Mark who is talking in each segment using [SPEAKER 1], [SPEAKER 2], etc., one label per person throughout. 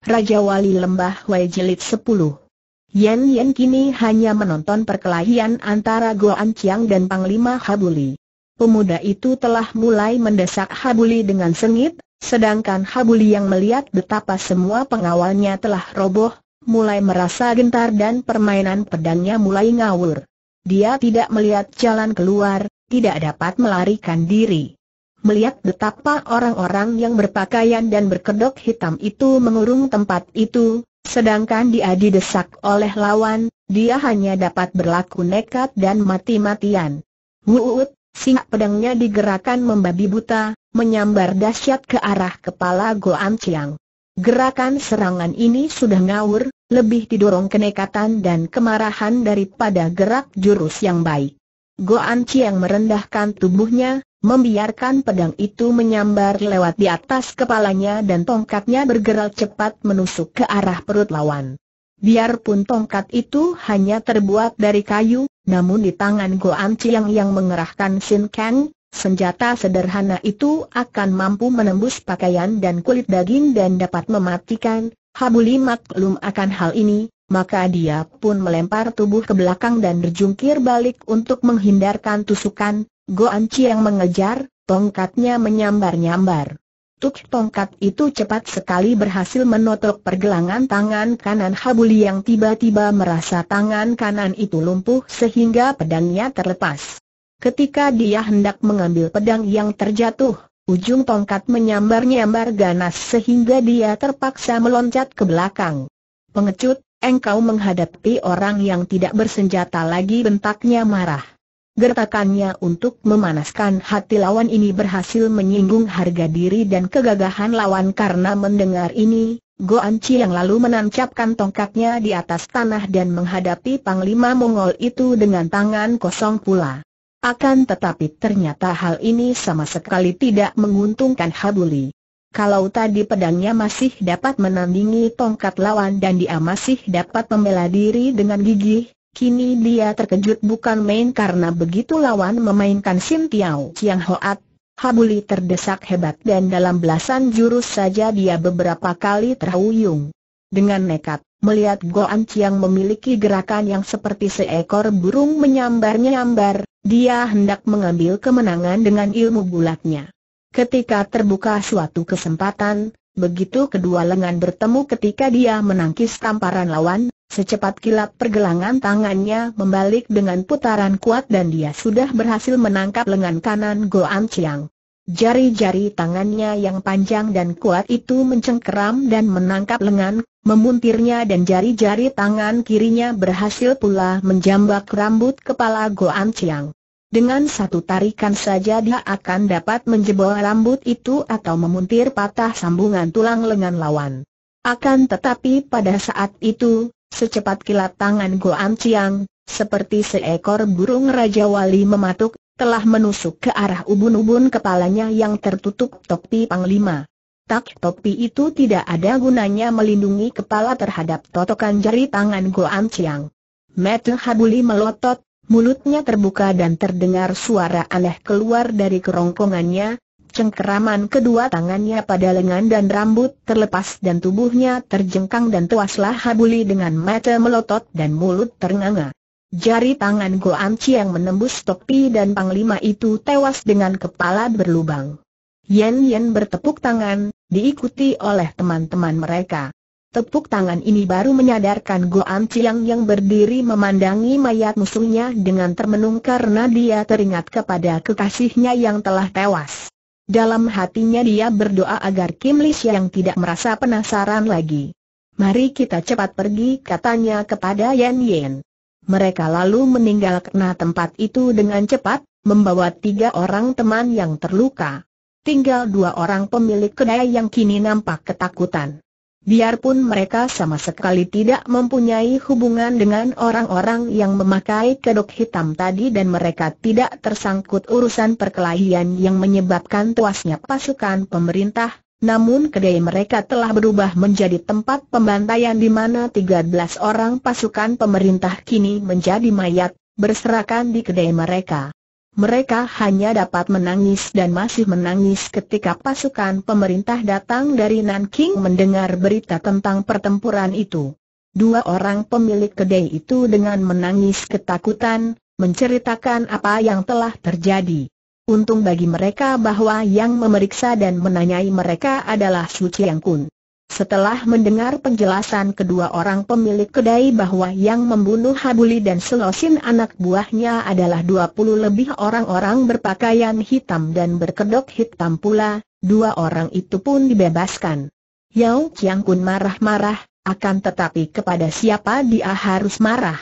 [SPEAKER 1] Raja Wali Lembah Wei Jilid 10 Yan Yan kini hanya menonton perkelahian antara Goan Chiang dan Panglima Habuli. Pemuda itu telah mulai mendesak Habuli dengan sengit, sedangkan Habuli yang melihat betapa semua pengawalnya telah roboh, mulai merasa gentar dan permainan pedangnya mulai ngawur. Dia tidak melihat jalan keluar, tidak dapat melarikan diri melihat betapa orang-orang yang berpakaian dan berkedok hitam itu mengurung tempat itu, sedangkan dia didesak oleh lawan, dia hanya dapat berlaku nekat dan mati-matian. Wuut, singa pedangnya digerakkan membabi buta, menyambar dahsyat ke arah kepala Goan Chiang. Gerakan serangan ini sudah ngawur, lebih didorong kenekatan dan kemarahan daripada gerak jurus yang baik. Goan Chiang merendahkan tubuhnya, membiarkan pedang itu menyambar lewat di atas kepalanya dan tongkatnya bergerak cepat menusuk ke arah perut lawan. Biarpun tongkat itu hanya terbuat dari kayu, namun di tangan Goan Chiang yang mengerahkan Sin Kang, senjata sederhana itu akan mampu menembus pakaian dan kulit daging dan dapat mematikan. Habuli maklum akan hal ini, maka dia pun melempar tubuh ke belakang dan berjungkir balik untuk menghindarkan tusukan, Goan yang mengejar, tongkatnya menyambar-nyambar. Tuk tongkat itu cepat sekali berhasil menotok pergelangan tangan kanan Habuli yang tiba-tiba merasa tangan kanan itu lumpuh sehingga pedangnya terlepas. Ketika dia hendak mengambil pedang yang terjatuh, ujung tongkat menyambar-nyambar ganas sehingga dia terpaksa meloncat ke belakang. Pengecut, engkau menghadapi orang yang tidak bersenjata lagi bentaknya marah. Gertakannya untuk memanaskan hati lawan ini berhasil menyinggung harga diri dan kegagahan lawan karena mendengar ini, Goan Chi yang lalu menancapkan tongkatnya di atas tanah dan menghadapi Panglima Mongol itu dengan tangan kosong pula. Akan tetapi ternyata hal ini sama sekali tidak menguntungkan Habuli. Kalau tadi pedangnya masih dapat menandingi tongkat lawan dan dia masih dapat membela diri dengan gigih, Kini dia terkejut bukan main karena begitu lawan memainkan Sim Tiao Chiang Hoat. Habuli terdesak hebat dan dalam belasan jurus saja dia beberapa kali terhuyung. Dengan nekat, melihat Goan Chiang memiliki gerakan yang seperti seekor burung menyambar-nyambar, dia hendak mengambil kemenangan dengan ilmu bulatnya. Ketika terbuka suatu kesempatan, begitu kedua lengan bertemu ketika dia menangkis tamparan lawan, Secepat kilat pergelangan tangannya membalik dengan putaran kuat dan dia sudah berhasil menangkap lengan kanan Goan Chiang. Jari-jari tangannya yang panjang dan kuat itu mencengkeram dan menangkap lengan, memuntirnya dan jari-jari tangan kirinya berhasil pula menjambak rambut kepala Goan Chiang. Dengan satu tarikan saja dia akan dapat menjebol rambut itu atau memuntir patah sambungan tulang lengan lawan. Akan tetapi pada saat itu, Secepat kilat tangan An Chiang, seperti seekor burung Raja Wali mematuk, telah menusuk ke arah ubun-ubun kepalanya yang tertutup topi Panglima. Tak topi itu tidak ada gunanya melindungi kepala terhadap totokan jari tangan An Chiang. Metu Habuli melotot, mulutnya terbuka dan terdengar suara aneh keluar dari kerongkongannya, cengkeraman kedua tangannya pada lengan dan rambut terlepas dan tubuhnya terjengkang dan tuaslah Habuli dengan mata melotot dan mulut ternganga. Jari tangan Go Chi yang menembus topi dan panglima itu tewas dengan kepala berlubang. Yen Yen bertepuk tangan, diikuti oleh teman-teman mereka. Tepuk tangan ini baru menyadarkan Goan Chiang yang berdiri memandangi mayat musuhnya dengan termenung karena dia teringat kepada kekasihnya yang telah tewas. Dalam hatinya dia berdoa agar Kim Lis yang tidak merasa penasaran lagi. Mari kita cepat pergi katanya kepada Yan Yan. Mereka lalu meninggalkan tempat itu dengan cepat, membawa tiga orang teman yang terluka. Tinggal dua orang pemilik kedai yang kini nampak ketakutan. Biarpun mereka sama sekali tidak mempunyai hubungan dengan orang-orang yang memakai kedok hitam tadi dan mereka tidak tersangkut urusan perkelahian yang menyebabkan tuasnya pasukan pemerintah, namun kedai mereka telah berubah menjadi tempat pembantaian di mana 13 orang pasukan pemerintah kini menjadi mayat, berserakan di kedai mereka. Mereka hanya dapat menangis dan masih menangis ketika pasukan pemerintah datang dari Nanking mendengar berita tentang pertempuran itu. Dua orang pemilik kedai itu dengan menangis ketakutan, menceritakan apa yang telah terjadi. Untung bagi mereka bahwa yang memeriksa dan menanyai mereka adalah Su Chiang Kun. Setelah mendengar penjelasan kedua orang pemilik kedai bahwa yang membunuh Habuli dan Selosin anak buahnya adalah 20 lebih orang-orang berpakaian hitam dan berkedok hitam pula, dua orang itu pun dibebaskan. Yao Chiang Kun marah-marah, akan tetapi kepada siapa dia harus marah.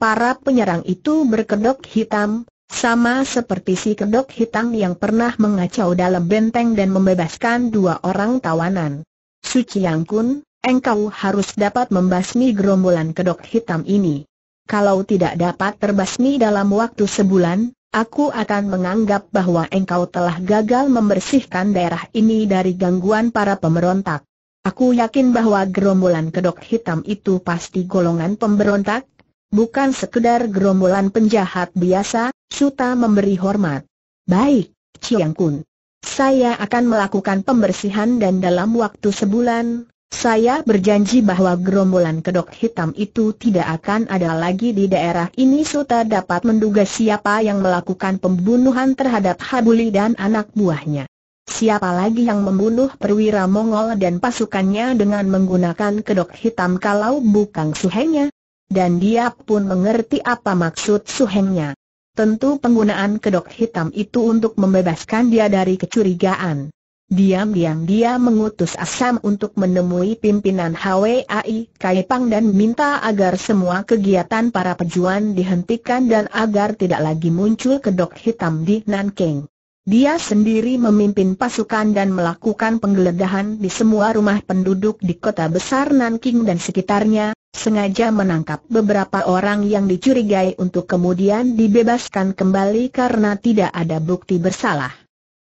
[SPEAKER 1] Para penyerang itu berkedok hitam, sama seperti si kedok hitam yang pernah mengacau dalam benteng dan membebaskan dua orang tawanan. Suci Yang Kun, engkau harus dapat membasmi gerombolan kedok hitam ini. Kalau tidak dapat terbasmi dalam waktu sebulan, aku akan menganggap bahwa engkau telah gagal membersihkan daerah ini dari gangguan para pemberontak. Aku yakin bahwa gerombolan kedok hitam itu pasti golongan pemberontak, bukan sekedar gerombolan penjahat biasa, Suta memberi hormat. Baik, Chiang Kun saya akan melakukan pembersihan dan dalam waktu sebulan, saya berjanji bahwa gerombolan kedok hitam itu tidak akan ada lagi di daerah ini Suta dapat menduga siapa yang melakukan pembunuhan terhadap Habuli dan anak buahnya. Siapa lagi yang membunuh perwira Mongol dan pasukannya dengan menggunakan kedok hitam kalau bukan suhengnya? Dan dia pun mengerti apa maksud suhengnya. Tentu penggunaan kedok hitam itu untuk membebaskan dia dari kecurigaan. Diam-diam dia mengutus Asam untuk menemui pimpinan HWAI Kaipang dan minta agar semua kegiatan para pejuan dihentikan dan agar tidak lagi muncul kedok hitam di Nanking. Dia sendiri memimpin pasukan dan melakukan penggeledahan di semua rumah penduduk di kota besar Nanking dan sekitarnya, sengaja menangkap beberapa orang yang dicurigai untuk kemudian dibebaskan kembali karena tidak ada bukti bersalah.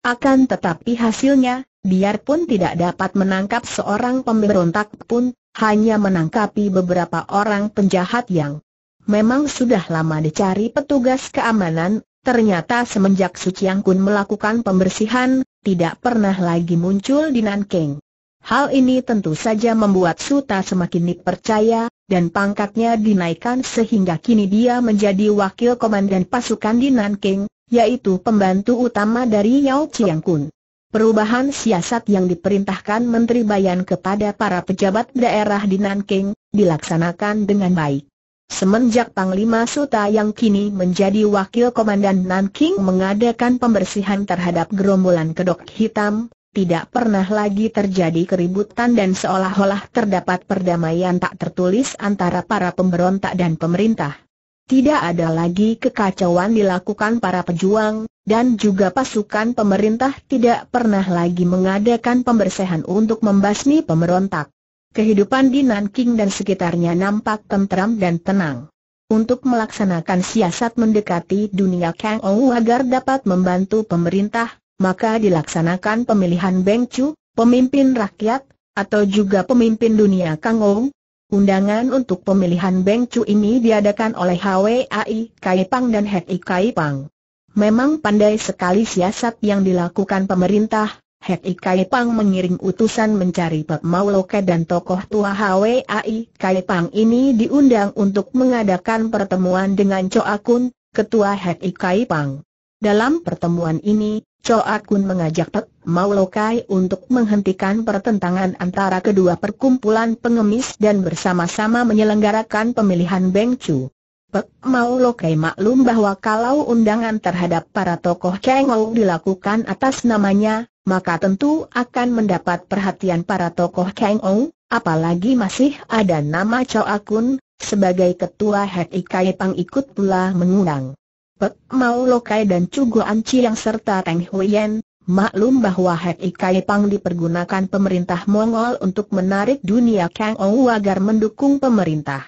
[SPEAKER 1] Akan tetapi hasilnya, biarpun tidak dapat menangkap seorang pemberontak pun, hanya menangkapi beberapa orang penjahat yang memang sudah lama dicari petugas keamanan Ternyata semenjak Su Chiang Kun melakukan pembersihan, tidak pernah lagi muncul di Nanking. Hal ini tentu saja membuat Suta semakin dipercaya, dan pangkatnya dinaikkan sehingga kini dia menjadi wakil komandan pasukan di Nanking, yaitu pembantu utama dari Yao Chiang Kun. Perubahan siasat yang diperintahkan Menteri Bayan kepada para pejabat daerah di Nanking, dilaksanakan dengan baik. Semenjak Panglima Suta yang kini menjadi wakil komandan Nanking mengadakan pembersihan terhadap gerombolan kedok hitam, tidak pernah lagi terjadi keributan dan seolah-olah terdapat perdamaian tak tertulis antara para pemberontak dan pemerintah. Tidak ada lagi kekacauan dilakukan para pejuang, dan juga pasukan pemerintah tidak pernah lagi mengadakan pembersihan untuk membasmi pemberontak. Kehidupan di Nanking dan sekitarnya nampak tentram dan tenang. Untuk melaksanakan siasat mendekati dunia Kang Ou agar dapat membantu pemerintah, maka dilaksanakan pemilihan Beng Chu, pemimpin rakyat, atau juga pemimpin dunia Kang Ou. Undangan untuk pemilihan Beng Chu ini diadakan oleh HWAI Kaipang dan Kai Kaipang. Memang pandai sekali siasat yang dilakukan pemerintah, Hek Ikai Pang mengiring utusan mencari Pak Mauloke dan tokoh tua HWAI Kai Pang ini diundang untuk mengadakan pertemuan dengan Choa Kun, ketua Hek Ikai Pang. Dalam pertemuan ini, Choa Kun mengajak Pak Maulokai untuk menghentikan pertentangan antara kedua perkumpulan pengemis dan bersama-sama menyelenggarakan pemilihan Beng Chu. Pek Mau maklum bahwa kalau undangan terhadap para tokoh Ou dilakukan atas namanya, maka tentu akan mendapat perhatian para tokoh Kang Ong, apalagi masih ada nama Chow Akun, sebagai ketua Hek Ikai Pang ikut pula mengundang. Pek Mau Lokai dan Cugo Anci yang serta Teng Huyen, maklum bahwa Hek Ikai Pang dipergunakan pemerintah Mongol untuk menarik dunia Kang Ong agar mendukung pemerintah.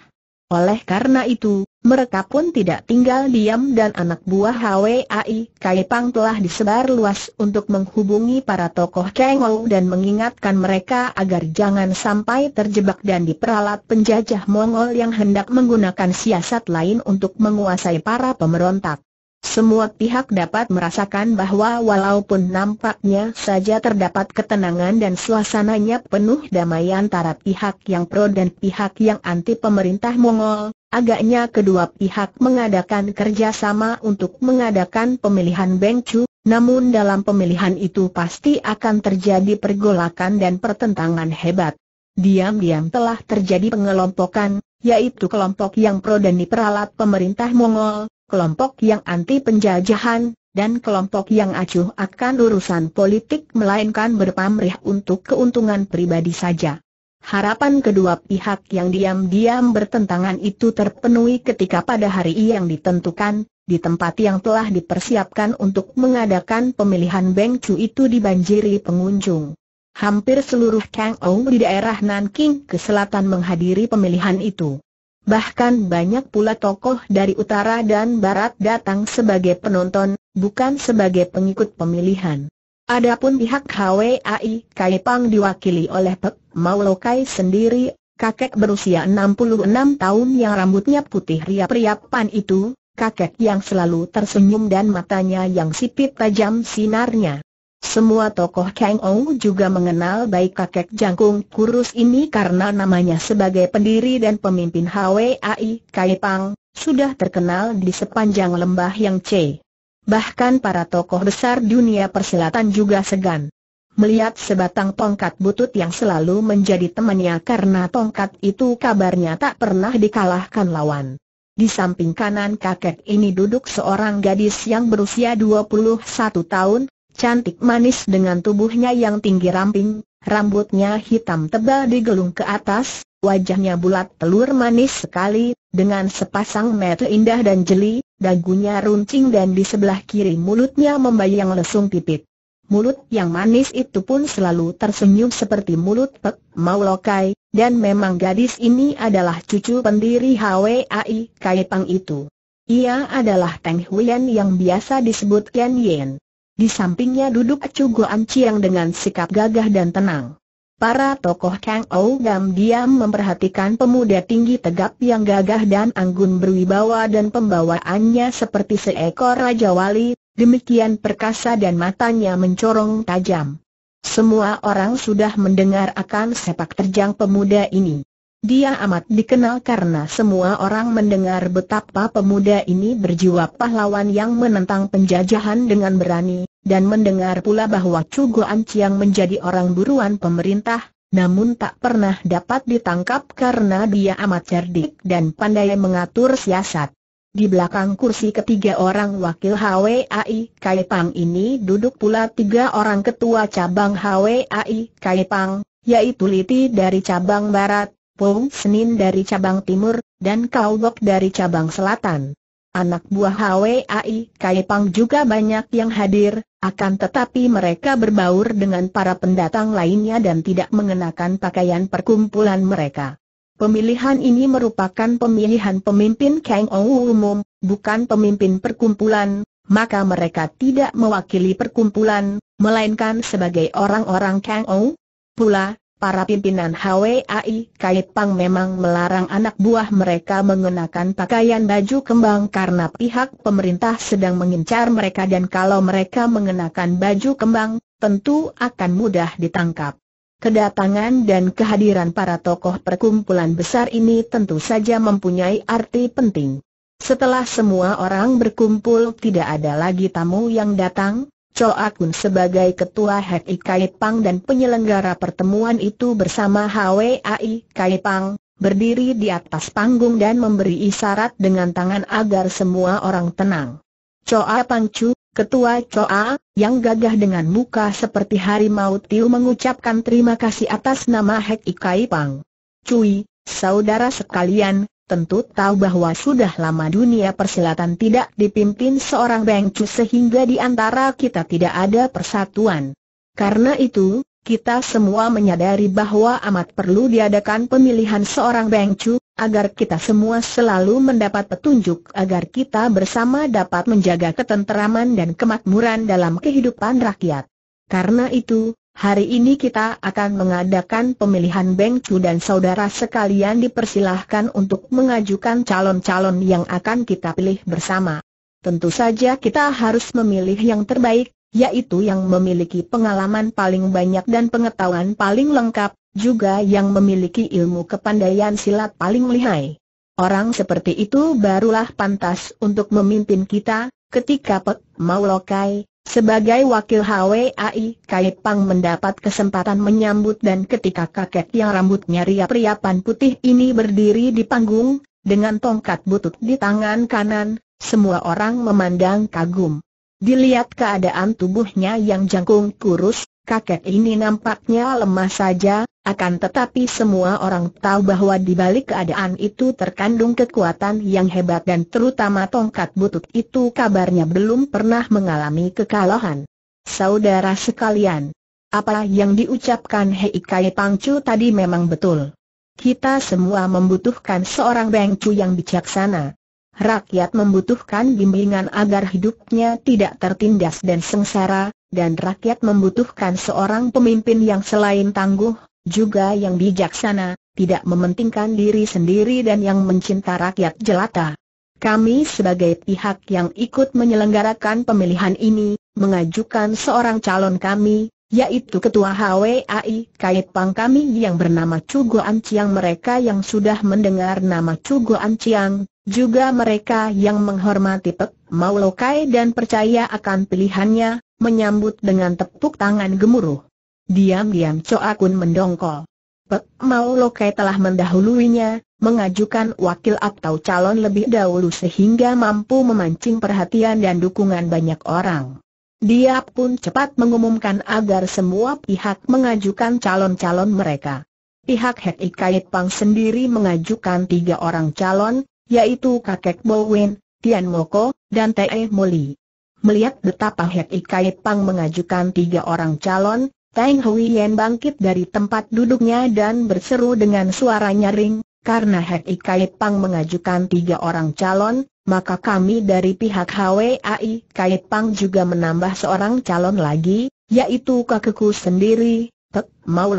[SPEAKER 1] Oleh karena itu, mereka pun tidak tinggal diam dan anak buah HWAI Pang telah disebar luas untuk menghubungi para tokoh Kengou dan mengingatkan mereka agar jangan sampai terjebak dan diperalat penjajah Mongol yang hendak menggunakan siasat lain untuk menguasai para pemberontak. Semua pihak dapat merasakan bahwa walaupun nampaknya saja terdapat ketenangan dan suasananya penuh damai antara pihak yang pro dan pihak yang anti pemerintah Mongol, Agaknya kedua pihak mengadakan kerjasama untuk mengadakan pemilihan Bengcu, namun dalam pemilihan itu pasti akan terjadi pergolakan dan pertentangan hebat. Diam-diam telah terjadi pengelompokan, yaitu kelompok yang pro dan diperalat pemerintah Mongol, kelompok yang anti penjajahan, dan kelompok yang acuh akan urusan politik melainkan berpamrih untuk keuntungan pribadi saja. Harapan kedua pihak yang diam-diam bertentangan itu terpenuhi ketika pada hari yang ditentukan, di tempat yang telah dipersiapkan untuk mengadakan pemilihan Beng Chu itu dibanjiri pengunjung. Hampir seluruh Kang Ong di daerah Nanking ke selatan menghadiri pemilihan itu. Bahkan banyak pula tokoh dari utara dan barat datang sebagai penonton, bukan sebagai pengikut pemilihan. Adapun pihak HWAI Kaipang diwakili oleh Pek Maulokai sendiri, kakek berusia 66 tahun yang rambutnya putih riap-riapan itu, kakek yang selalu tersenyum dan matanya yang sipit tajam sinarnya. Semua tokoh Kang Ong juga mengenal baik kakek jangkung kurus ini karena namanya sebagai pendiri dan pemimpin HWAI Kaipang, sudah terkenal di sepanjang lembah yang C bahkan para tokoh besar dunia persilatan juga segan. Melihat sebatang tongkat butut yang selalu menjadi temannya karena tongkat itu kabarnya tak pernah dikalahkan lawan. Di samping kanan kakek ini duduk seorang gadis yang berusia 21 tahun, cantik manis dengan tubuhnya yang tinggi ramping, rambutnya hitam tebal digelung ke atas, wajahnya bulat telur manis sekali, dengan sepasang mata indah dan jeli, dagunya runcing dan di sebelah kiri mulutnya membayang lesung pipit. Mulut yang manis itu pun selalu tersenyum seperti mulut Pek maulokai, dan memang gadis ini adalah cucu pendiri HWAI Kaipang itu. Ia adalah Teng Huyen yang biasa disebut Ken Yen. Di sampingnya duduk Chu Goan dengan sikap gagah dan tenang. Para tokoh Kang Gam diam memperhatikan pemuda tinggi tegap yang gagah dan anggun berwibawa dan pembawaannya seperti seekor Raja Wali, demikian perkasa dan matanya mencorong tajam. Semua orang sudah mendengar akan sepak terjang pemuda ini. Dia amat dikenal karena semua orang mendengar betapa pemuda ini berjiwa pahlawan yang menentang penjajahan dengan berani, dan mendengar pula bahwa Cugo Anciang menjadi orang buruan pemerintah, namun tak pernah dapat ditangkap karena dia amat cerdik dan pandai mengatur siasat. Di belakang kursi ketiga orang wakil HWAI Kaipang ini duduk pula tiga orang ketua cabang HWAI Kaipang, yaitu Liti dari cabang Barat, Pung Senin dari cabang timur, dan Kau Lok dari cabang selatan. Anak buah HWAI Kaipang juga banyak yang hadir, akan tetapi mereka berbaur dengan para pendatang lainnya dan tidak mengenakan pakaian perkumpulan mereka. Pemilihan ini merupakan pemilihan pemimpin Kang Ou umum, bukan pemimpin perkumpulan, maka mereka tidak mewakili perkumpulan, melainkan sebagai orang-orang Kang Ou. Pula, Para pimpinan HWAI Pang memang melarang anak buah mereka mengenakan pakaian baju kembang karena pihak pemerintah sedang mengincar mereka dan kalau mereka mengenakan baju kembang, tentu akan mudah ditangkap. Kedatangan dan kehadiran para tokoh perkumpulan besar ini tentu saja mempunyai arti penting. Setelah semua orang berkumpul tidak ada lagi tamu yang datang, Choa Akun sebagai ketua HI Kai Pang dan penyelenggara pertemuan itu bersama HWAI Kai Pang, berdiri di atas panggung dan memberi isyarat dengan tangan agar semua orang tenang. Choa Pangcu, ketua Choa, yang gagah dengan muka seperti harimau Tiu mengucapkan terima kasih atas nama HI Kai Pang. Cui, saudara sekalian, tentu tahu bahwa sudah lama dunia persilatan tidak dipimpin seorang bengcu sehingga di antara kita tidak ada persatuan. Karena itu, kita semua menyadari bahwa amat perlu diadakan pemilihan seorang bengcu, agar kita semua selalu mendapat petunjuk agar kita bersama dapat menjaga ketenteraman dan kemakmuran dalam kehidupan rakyat. Karena itu, Hari ini kita akan mengadakan pemilihan Beng dan saudara sekalian dipersilahkan untuk mengajukan calon-calon yang akan kita pilih bersama. Tentu saja kita harus memilih yang terbaik, yaitu yang memiliki pengalaman paling banyak dan pengetahuan paling lengkap, juga yang memiliki ilmu kepandaian silat paling lihai. Orang seperti itu barulah pantas untuk memimpin kita, ketika Pek Mau Lokai, sebagai wakil HWAI, Kai Pang mendapat kesempatan menyambut dan ketika kakek yang rambutnya riap-riapan putih ini berdiri di panggung, dengan tongkat butut di tangan kanan, semua orang memandang kagum. Dilihat keadaan tubuhnya yang jangkung kurus, kakek ini nampaknya lemah saja, akan tetapi semua orang tahu bahwa di balik keadaan itu terkandung kekuatan yang hebat dan terutama tongkat butut itu kabarnya belum pernah mengalami kekalahan. Saudara sekalian, apa yang diucapkan Hei Kai Pangcu tadi memang betul. Kita semua membutuhkan seorang Bengcu yang bijaksana. Rakyat membutuhkan bimbingan agar hidupnya tidak tertindas dan sengsara, dan rakyat membutuhkan seorang pemimpin yang selain tangguh, juga yang bijaksana, tidak mementingkan diri sendiri dan yang mencinta rakyat jelata. Kami sebagai pihak yang ikut menyelenggarakan pemilihan ini, mengajukan seorang calon kami, yaitu Ketua HWAI Kait Pang kami yang bernama Cugo Anciang mereka yang sudah mendengar nama Cugo Anciang, juga mereka yang menghormati Pek Maulokai dan percaya akan pilihannya, menyambut dengan tepuk tangan gemuruh. Diam-diam Coa Kun mendongkol. Pek Mau Lokai telah mendahuluinya, mengajukan wakil atau calon lebih dahulu sehingga mampu memancing perhatian dan dukungan banyak orang. Dia pun cepat mengumumkan agar semua pihak mengajukan calon-calon mereka. Pihak Het Ikait Pang sendiri mengajukan tiga orang calon, yaitu kakek Bowen, Tian Moko, dan Te Moli. Melihat betapa Het Ikait Pang mengajukan tiga orang calon, Tang Huiyan bangkit dari tempat duduknya dan berseru dengan suara nyaring, karena Hek Kai Pang mengajukan tiga orang calon, maka kami dari pihak HWAI Kai Pang juga menambah seorang calon lagi, yaitu kakekku sendiri, Tek Mau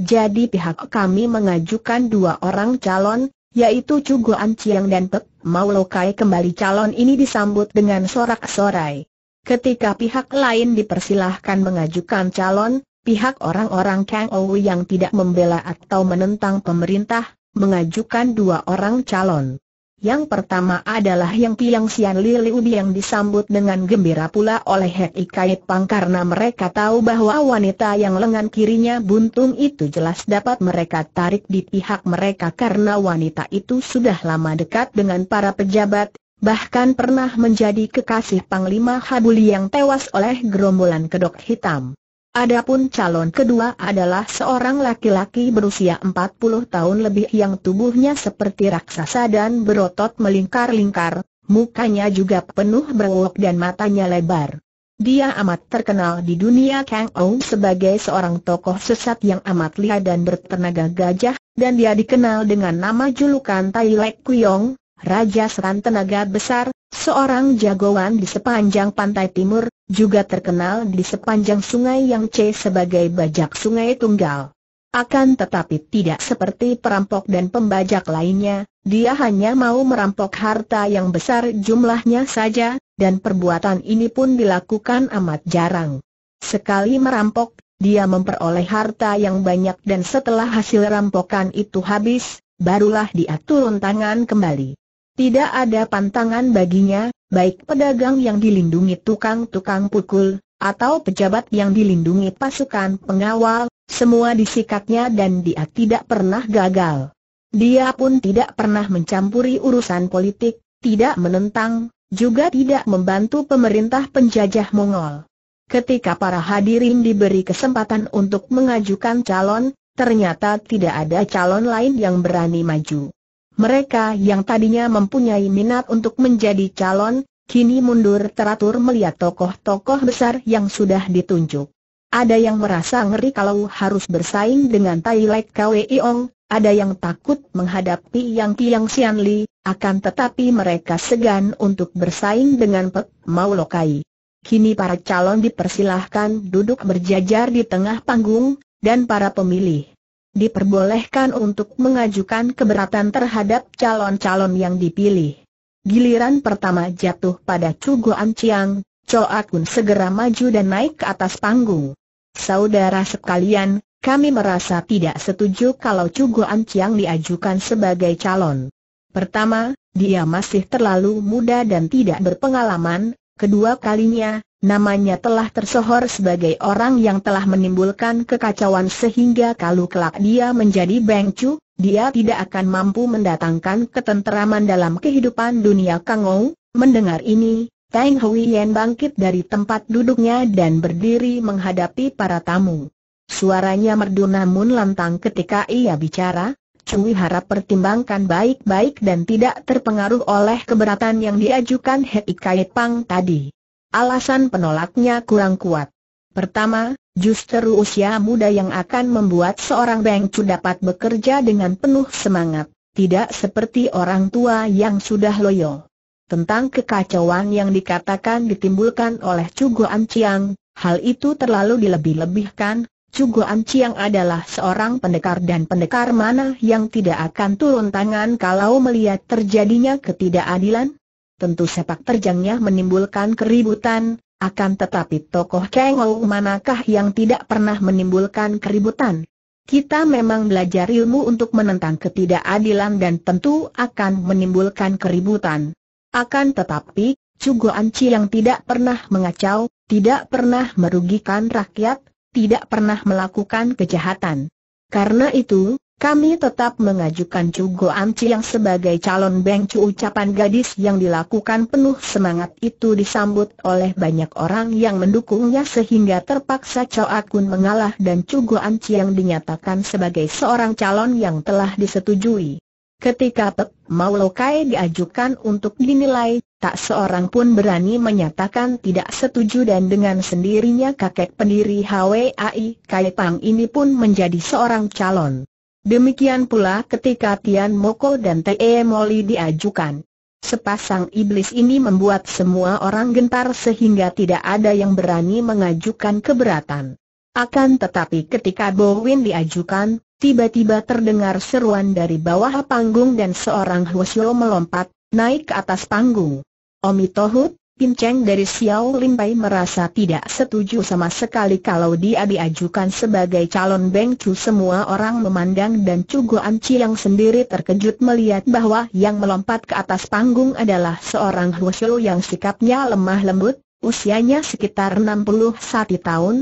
[SPEAKER 1] Jadi pihak kami mengajukan dua orang calon, yaitu Cugo Anciang dan Tek Mau kembali calon ini disambut dengan sorak-sorai. Ketika pihak lain dipersilahkan mengajukan calon, pihak orang-orang Kang Ou yang tidak membela atau menentang pemerintah, mengajukan dua orang calon. Yang pertama adalah Yang Piang Sian Li Liu yang disambut dengan gembira pula oleh Hek Ikai Pang karena mereka tahu bahwa wanita yang lengan kirinya buntung itu jelas dapat mereka tarik di pihak mereka karena wanita itu sudah lama dekat dengan para pejabat, bahkan pernah menjadi kekasih Panglima Habuli yang tewas oleh gerombolan kedok hitam. Adapun calon kedua adalah seorang laki-laki berusia 40 tahun lebih yang tubuhnya seperti raksasa dan berotot melingkar-lingkar, mukanya juga penuh berwok dan matanya lebar. Dia amat terkenal di dunia Kang Ong sebagai seorang tokoh sesat yang amat lihat dan bertenaga gajah, dan dia dikenal dengan nama julukan Tai Lek Kuyong, Raja Seran Tenaga Besar, seorang jagoan di sepanjang pantai timur, juga terkenal di sepanjang sungai yang C sebagai bajak sungai tunggal. Akan tetapi tidak seperti perampok dan pembajak lainnya, dia hanya mau merampok harta yang besar jumlahnya saja, dan perbuatan ini pun dilakukan amat jarang. Sekali merampok, dia memperoleh harta yang banyak dan setelah hasil rampokan itu habis, barulah dia turun tangan kembali. Tidak ada pantangan baginya, baik pedagang yang dilindungi tukang-tukang pukul, atau pejabat yang dilindungi pasukan pengawal, semua disikatnya dan dia tidak pernah gagal. Dia pun tidak pernah mencampuri urusan politik, tidak menentang, juga tidak membantu pemerintah penjajah Mongol. Ketika para hadirin diberi kesempatan untuk mengajukan calon, ternyata tidak ada calon lain yang berani maju. Mereka yang tadinya mempunyai minat untuk menjadi calon, kini mundur teratur melihat tokoh-tokoh besar yang sudah ditunjuk. Ada yang merasa ngeri kalau harus bersaing dengan Tai Lek Kwe Iong, ada yang takut menghadapi Yang Kiang Sian Li, akan tetapi mereka segan untuk bersaing dengan Pek Mau Lokai. Kini para calon dipersilahkan duduk berjajar di tengah panggung, dan para pemilih diperbolehkan untuk mengajukan keberatan terhadap calon-calon yang dipilih. Giliran pertama jatuh pada Cugoan Chiang. Choa Kun segera maju dan naik ke atas panggung. Saudara sekalian, kami merasa tidak setuju kalau Cugoan Chiang diajukan sebagai calon. Pertama, dia masih terlalu muda dan tidak berpengalaman, kedua kalinya, Namanya telah tersohor sebagai orang yang telah menimbulkan kekacauan sehingga kalau kelak dia menjadi bengcu, dia tidak akan mampu mendatangkan ketenteraman dalam kehidupan dunia Kangou. Mendengar ini, Tang Huiyan bangkit dari tempat duduknya dan berdiri menghadapi para tamu. Suaranya merdu namun lantang ketika ia bicara, Cui harap pertimbangkan baik-baik dan tidak terpengaruh oleh keberatan yang diajukan Hei Kai Pang tadi. Alasan penolaknya kurang kuat. Pertama, justru usia muda yang akan membuat seorang Bengcu dapat bekerja dengan penuh semangat, tidak seperti orang tua yang sudah loyo. Tentang kekacauan yang dikatakan ditimbulkan oleh Cugo Anciang, hal itu terlalu dilebih-lebihkan, Cugo Anciang adalah seorang pendekar dan pendekar mana yang tidak akan turun tangan kalau melihat terjadinya ketidakadilan? tentu sepak terjangnya menimbulkan keributan, akan tetapi tokoh Kang manakah yang tidak pernah menimbulkan keributan? Kita memang belajar ilmu untuk menentang ketidakadilan dan tentu akan menimbulkan keributan. Akan tetapi, Cugo Anci yang tidak pernah mengacau, tidak pernah merugikan rakyat, tidak pernah melakukan kejahatan. Karena itu, kami tetap mengajukan Chu Go Amci yang sebagai calon bengcu ucapan gadis yang dilakukan penuh semangat itu disambut oleh banyak orang yang mendukungnya sehingga terpaksa Cho Akun mengalah dan Chu Go Amci yang dinyatakan sebagai seorang calon yang telah disetujui. Ketika Pek Maulokai diajukan untuk dinilai, tak seorang pun berani menyatakan tidak setuju dan dengan sendirinya kakek pendiri HWAI Kai Pang ini pun menjadi seorang calon. Demikian pula ketika Tian Moko dan Te Moli diajukan. Sepasang iblis ini membuat semua orang gentar sehingga tidak ada yang berani mengajukan keberatan. Akan tetapi ketika Bowen diajukan, tiba-tiba terdengar seruan dari bawah panggung dan seorang Hwasyo melompat, naik ke atas panggung. Omi Tohut, Pin Cheng dari Xiao Lim Pai merasa tidak setuju sama sekali kalau dia diajukan sebagai calon Beng Chu semua orang memandang dan Chu Guan Chi yang sendiri terkejut melihat bahwa yang melompat ke atas panggung adalah seorang Xiu yang sikapnya lemah lembut, usianya sekitar 61 tahun.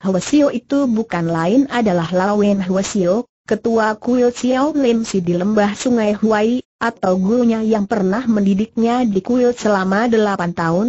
[SPEAKER 1] Xiu itu bukan lain adalah Lawen Xiu, Ketua kuil Xiao Lim Si di lembah sungai Huai, atau gurunya yang pernah mendidiknya di kuil selama delapan tahun,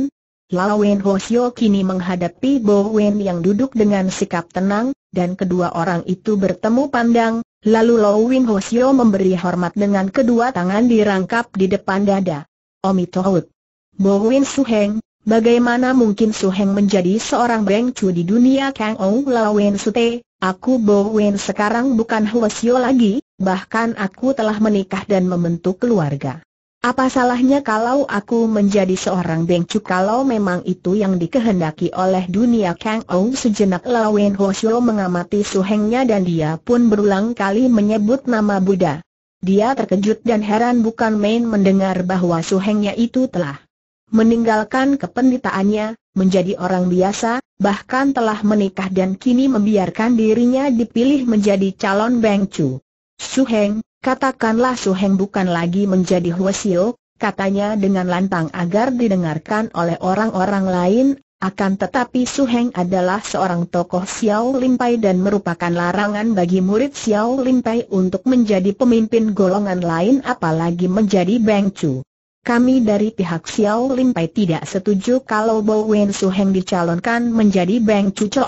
[SPEAKER 1] Lao Wen Ho Xiao kini menghadapi Bo Wen yang duduk dengan sikap tenang, dan kedua orang itu bertemu pandang, lalu Lao Wen Ho Xiao memberi hormat dengan kedua tangan dirangkap di depan dada. Omitohut. Bo Wen Su Heng, bagaimana mungkin Su Heng menjadi seorang bengcu di dunia Kang Ong Lao Wen Sute, Aku Bowen sekarang bukan Huasio lagi, bahkan aku telah menikah dan membentuk keluarga. Apa salahnya kalau aku menjadi seorang bengcu kalau memang itu yang dikehendaki oleh dunia Kang Ou sejenak Lawen Hwasyo mengamati suhengnya dan dia pun berulang kali menyebut nama Buddha. Dia terkejut dan heran bukan main mendengar bahwa suhengnya itu telah meninggalkan kependitaannya, menjadi orang biasa, bahkan telah menikah dan kini membiarkan dirinya dipilih menjadi calon Beng Chu. Suheng, katakanlah Suheng bukan lagi menjadi Huasio, katanya dengan lantang agar didengarkan oleh orang-orang lain, akan tetapi Suheng adalah seorang tokoh Xiao Limpai dan merupakan larangan bagi murid Xiao Limpai untuk menjadi pemimpin golongan lain apalagi menjadi Beng Chu. Kami dari pihak Xiao Limpai tidak setuju kalau Bo Wen Suheng dicalonkan menjadi Beng Cucu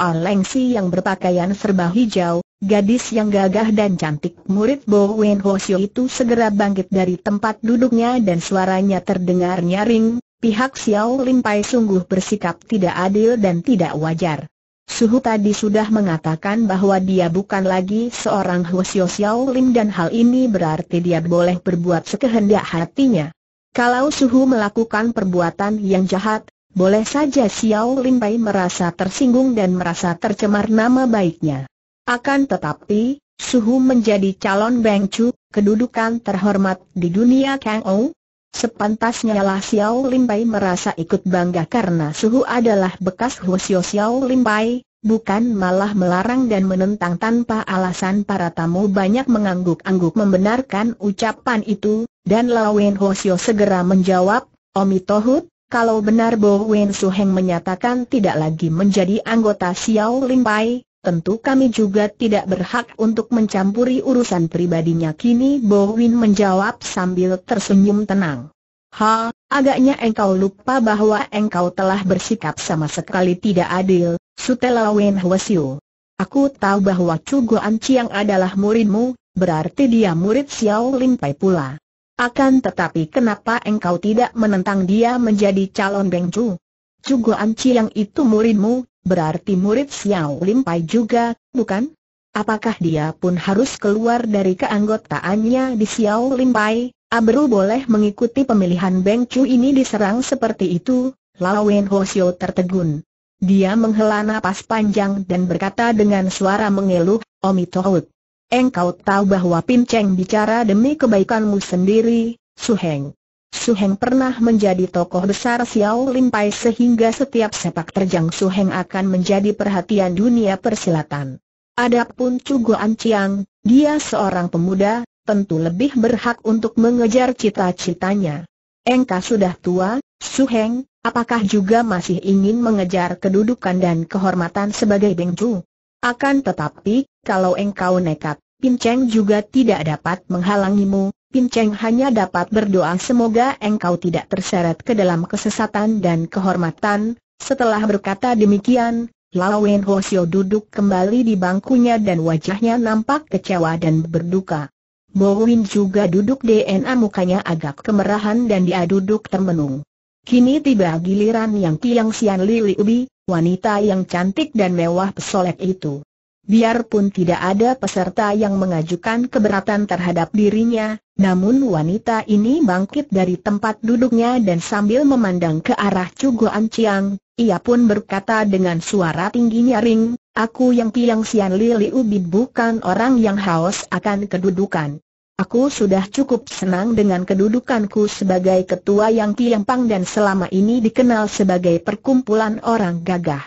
[SPEAKER 1] Si yang berpakaian serba hijau, gadis yang gagah dan cantik. Murid Bo Wen Hosio itu segera bangkit dari tempat duduknya dan suaranya terdengar nyaring, pihak Xiao Limpai sungguh bersikap tidak adil dan tidak wajar. Suhu tadi sudah mengatakan bahwa dia bukan lagi seorang Hwasyo Xiao Lim dan hal ini berarti dia boleh berbuat sekehendak hatinya. Kalau Suhu melakukan perbuatan yang jahat, boleh saja Xiao Limpai merasa tersinggung dan merasa tercemar nama baiknya. Akan tetapi, Suhu menjadi calon Beng Chu, kedudukan terhormat di dunia Kang Ou, Sepantasnya lah Xiao Limpai merasa ikut bangga karena Suhu adalah bekas Huo Xiao Limpai, bukan malah melarang dan menentang tanpa alasan para tamu banyak mengangguk-angguk membenarkan ucapan itu, dan Lawen Hosio segera menjawab, Omi Tohut, kalau benar Bo Wen Suheng menyatakan tidak lagi menjadi anggota Xiao Ling Pai, tentu kami juga tidak berhak untuk mencampuri urusan pribadinya kini Bo Wen menjawab sambil tersenyum tenang. Ha, agaknya engkau lupa bahwa engkau telah bersikap sama sekali tidak adil, Sutela Wen Hwasyu. Aku tahu bahwa Chu Guan Chiang adalah muridmu, berarti dia murid Xiao Lim Pai pula. Akan tetapi kenapa engkau tidak menentang dia menjadi calon Beng Chu? Chu Guan itu muridmu, berarti murid Xiao Lim Pai juga, bukan? Apakah dia pun harus keluar dari keanggotaannya di Xiao Lim Pai? Abru boleh mengikuti pemilihan Beng Chu ini diserang seperti itu, Lawen Wen tertegun. Dia menghela nafas panjang dan berkata dengan suara mengeluh, Omi Tohut. Engkau tahu bahwa Pin Cheng bicara demi kebaikanmu sendiri, Su Heng. Su Heng pernah menjadi tokoh besar Xiao Lin Pai sehingga setiap sepak terjang Su Heng akan menjadi perhatian dunia persilatan. Adapun Guan Anciang, dia seorang pemuda, tentu lebih berhak untuk mengejar cita-citanya. Engkau sudah tua, Su Heng. Apakah juga masih ingin mengejar kedudukan dan kehormatan sebagai Bengju? Akan tetapi, kalau engkau nekat, Pinceng juga tidak dapat menghalangimu, Pinceng hanya dapat berdoa semoga engkau tidak terseret ke dalam kesesatan dan kehormatan. Setelah berkata demikian, Lao Wen Hosio duduk kembali di bangkunya dan wajahnya nampak kecewa dan berduka. Bowin juga duduk DNA mukanya agak kemerahan dan dia duduk termenung. Kini tiba giliran yang Tiang Sian Lili Ubi, wanita yang cantik dan mewah pesolek itu. Biarpun tidak ada peserta yang mengajukan keberatan terhadap dirinya, namun wanita ini bangkit dari tempat duduknya dan sambil memandang ke arah Cugo Anciang, ia pun berkata dengan suara tinggi nyaring, Aku yang Piang Sian Lili Ubi bukan orang yang haus akan kedudukan. Aku sudah cukup senang dengan kedudukanku sebagai ketua yang tiampang dan selama ini dikenal sebagai perkumpulan orang gagah.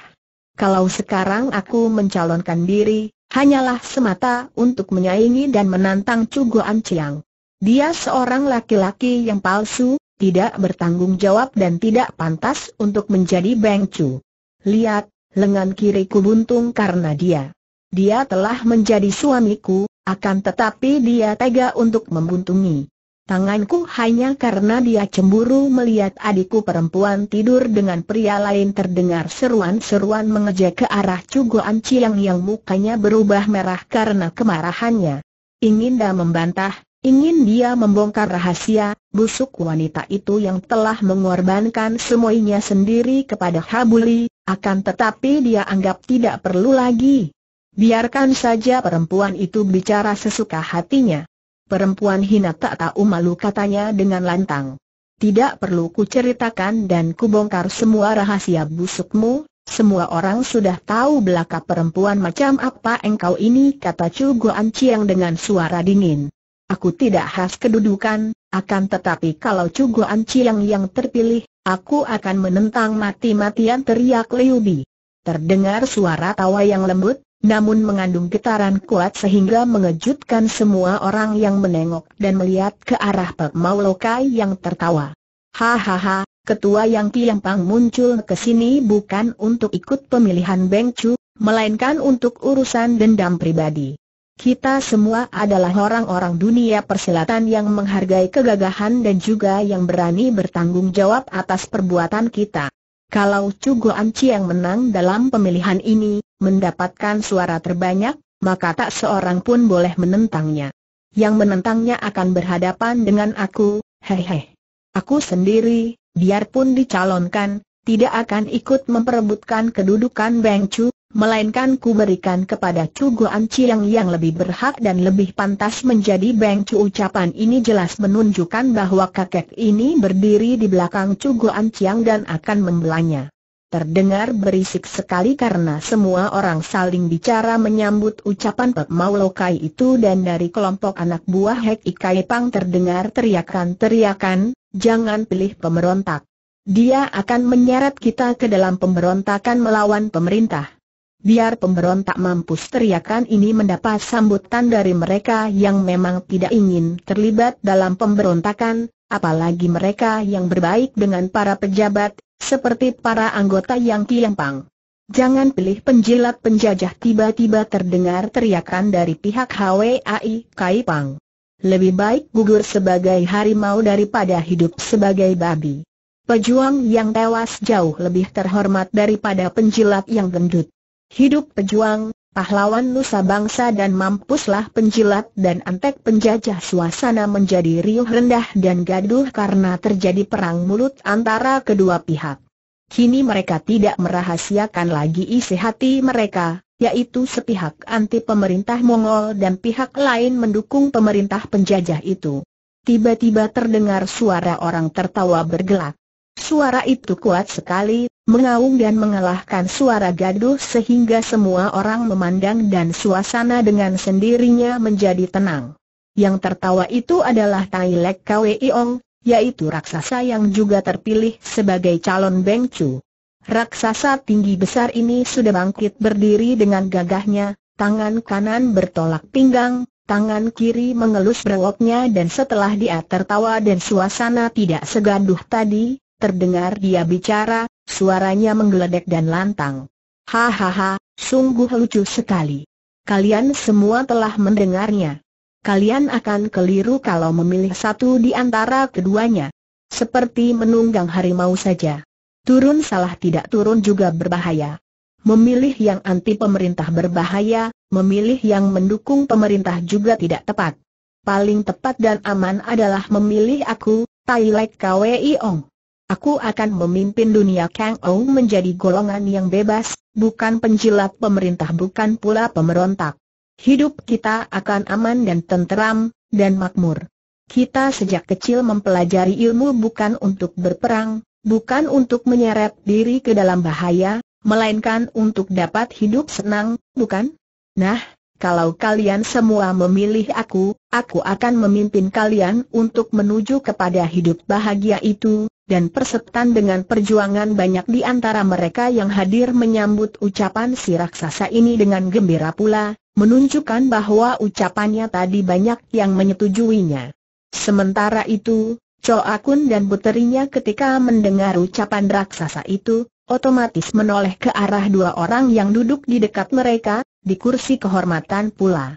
[SPEAKER 1] Kalau sekarang aku mencalonkan diri, hanyalah semata untuk menyaingi dan menantang Cugo Anciang. Dia seorang laki-laki yang palsu, tidak bertanggung jawab dan tidak pantas untuk menjadi bengcu. Lihat, lengan kiriku buntung karena dia. Dia telah menjadi suamiku, akan tetapi dia tega untuk membuntungi tanganku hanya karena dia cemburu melihat adikku perempuan tidur dengan pria lain terdengar seruan-seruan mengejek ke arah cuguan Ciang yang mukanya berubah merah karena kemarahannya. Ingin dia membantah, ingin dia membongkar rahasia, busuk wanita itu yang telah mengorbankan semuanya sendiri kepada Habuli, akan tetapi dia anggap tidak perlu lagi. Biarkan saja perempuan itu bicara sesuka hatinya. Perempuan hina tak tahu malu katanya dengan lantang. Tidak perlu kuceritakan dan kubongkar semua rahasia busukmu, semua orang sudah tahu belaka perempuan macam apa engkau ini kata Chu Guan Chiang dengan suara dingin. Aku tidak khas kedudukan, akan tetapi kalau Chu Guan Chiang yang terpilih, aku akan menentang mati-matian teriak Liu Bi. Terdengar suara tawa yang lembut, namun mengandung getaran kuat sehingga mengejutkan semua orang yang menengok dan melihat ke arah Pak Maulokai yang tertawa. Hahaha, ketua yang Kiampang muncul ke sini bukan untuk ikut pemilihan Beng Chu, melainkan untuk urusan dendam pribadi. Kita semua adalah orang-orang dunia persilatan yang menghargai kegagahan dan juga yang berani bertanggung jawab atas perbuatan kita. Kalau Chu Anci yang menang dalam pemilihan ini, mendapatkan suara terbanyak, maka tak seorang pun boleh menentangnya. Yang menentangnya akan berhadapan dengan aku, hehe. Aku sendiri, biarpun dicalonkan, tidak akan ikut memperebutkan kedudukan Beng Chu, melainkan ku berikan kepada Chu Guan Chiang yang lebih berhak dan lebih pantas menjadi Beng Chu. Ucapan ini jelas menunjukkan bahwa kakek ini berdiri di belakang Chu Guan Chiang dan akan membelanya terdengar berisik sekali karena semua orang saling bicara menyambut ucapan Pek Maulokai itu dan dari kelompok anak buah Hek Ikai Pang terdengar teriakan-teriakan, jangan pilih pemberontak. Dia akan menyeret kita ke dalam pemberontakan melawan pemerintah. Biar pemberontak mampus teriakan ini mendapat sambutan dari mereka yang memang tidak ingin terlibat dalam pemberontakan, apalagi mereka yang berbaik dengan para pejabat, seperti para anggota yang tiampang. Jangan pilih penjilat penjajah tiba-tiba terdengar teriakan dari pihak HWAI Pang. Lebih baik gugur sebagai harimau daripada hidup sebagai babi. Pejuang yang tewas jauh lebih terhormat daripada penjilat yang gendut. Hidup pejuang, pahlawan Nusa Bangsa dan mampuslah penjilat dan antek penjajah suasana menjadi riuh rendah dan gaduh karena terjadi perang mulut antara kedua pihak. Kini mereka tidak merahasiakan lagi isi hati mereka, yaitu sepihak anti pemerintah Mongol dan pihak lain mendukung pemerintah penjajah itu. Tiba-tiba terdengar suara orang tertawa bergelak. Suara itu kuat sekali, mengaung dan mengalahkan suara gaduh sehingga semua orang memandang dan suasana dengan sendirinya menjadi tenang. Yang tertawa itu adalah Tai Lek Kweong, yaitu raksasa yang juga terpilih sebagai calon Beng Chu. Raksasa tinggi besar ini sudah bangkit berdiri dengan gagahnya, tangan kanan bertolak pinggang, Tangan kiri mengelus brewoknya dan setelah dia tertawa dan suasana tidak segaduh tadi, Terdengar dia bicara, suaranya menggeledek dan lantang. Hahaha, sungguh lucu sekali. Kalian semua telah mendengarnya. Kalian akan keliru kalau memilih satu di antara keduanya. Seperti menunggang harimau saja. Turun salah tidak turun juga berbahaya. Memilih yang anti pemerintah berbahaya, memilih yang mendukung pemerintah juga tidak tepat. Paling tepat dan aman adalah memilih aku, Tai Lek Kwe Iong. Aku akan memimpin dunia Kang Ou menjadi golongan yang bebas, bukan penjilat pemerintah bukan pula pemberontak. Hidup kita akan aman dan tenteram, dan makmur. Kita sejak kecil mempelajari ilmu bukan untuk berperang, bukan untuk menyeret diri ke dalam bahaya, melainkan untuk dapat hidup senang, bukan? Nah, kalau kalian semua memilih aku, aku akan memimpin kalian untuk menuju kepada hidup bahagia itu, dan persetan dengan perjuangan banyak di antara mereka yang hadir menyambut ucapan si raksasa ini dengan gembira pula, menunjukkan bahwa ucapannya tadi banyak yang menyetujuinya. Sementara itu, Cho Akun dan puterinya ketika mendengar ucapan raksasa itu, otomatis menoleh ke arah dua orang yang duduk di dekat mereka, di kursi kehormatan pula.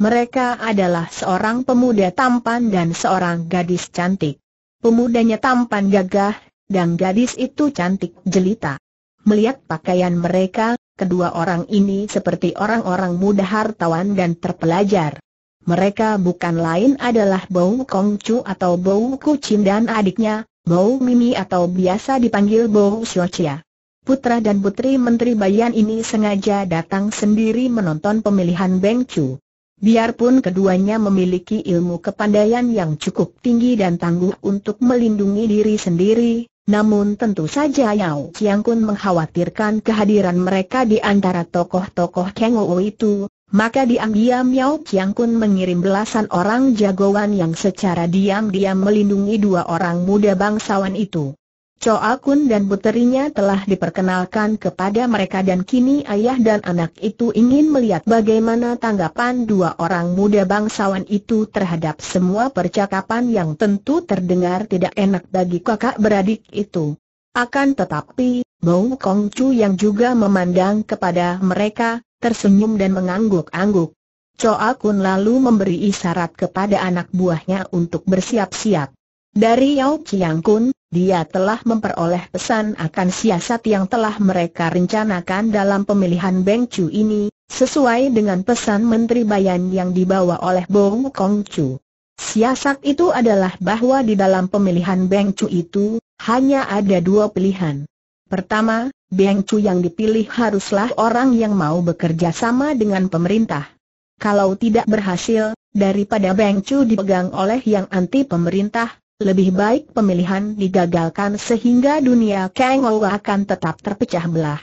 [SPEAKER 1] Mereka adalah seorang pemuda tampan dan seorang gadis cantik. Pemudanya tampan gagah, dan gadis itu cantik jelita. Melihat pakaian mereka, kedua orang ini seperti orang-orang muda hartawan dan terpelajar. Mereka bukan lain adalah Bau Kongcu atau Bau Kucin dan adiknya, Bau Mimi atau biasa dipanggil Bau Chia. Putra dan putri Menteri Bayan ini sengaja datang sendiri menonton pemilihan Beng Chu. Biarpun keduanya memiliki ilmu kepandaian yang cukup tinggi dan tangguh untuk melindungi diri sendiri, namun tentu saja Yao Chiang Kun mengkhawatirkan kehadiran mereka di antara tokoh-tokoh Kang itu, maka diam-diam Yao Chiang Kun mengirim belasan orang jagoan yang secara diam-diam melindungi dua orang muda bangsawan itu. Choa Kun dan puterinya telah diperkenalkan kepada mereka dan kini ayah dan anak itu ingin melihat bagaimana tanggapan dua orang muda bangsawan itu terhadap semua percakapan yang tentu terdengar tidak enak bagi kakak beradik itu. Akan tetapi, Bau Kong Chu yang juga memandang kepada mereka, tersenyum dan mengangguk-angguk. Choa Kun lalu memberi isyarat kepada anak buahnya untuk bersiap-siap. Dari Yao Chiang Kun, dia telah memperoleh pesan akan siasat yang telah mereka rencanakan dalam pemilihan Beng Chu ini, sesuai dengan pesan Menteri Bayan yang dibawa oleh Bong Kong Chu. Siasat itu adalah bahwa di dalam pemilihan Beng Chu itu, hanya ada dua pilihan. Pertama, Beng Chu yang dipilih haruslah orang yang mau bekerja sama dengan pemerintah. Kalau tidak berhasil, daripada Beng Chu dipegang oleh yang anti pemerintah, lebih baik pemilihan digagalkan sehingga dunia Kang Ou akan tetap terpecah belah.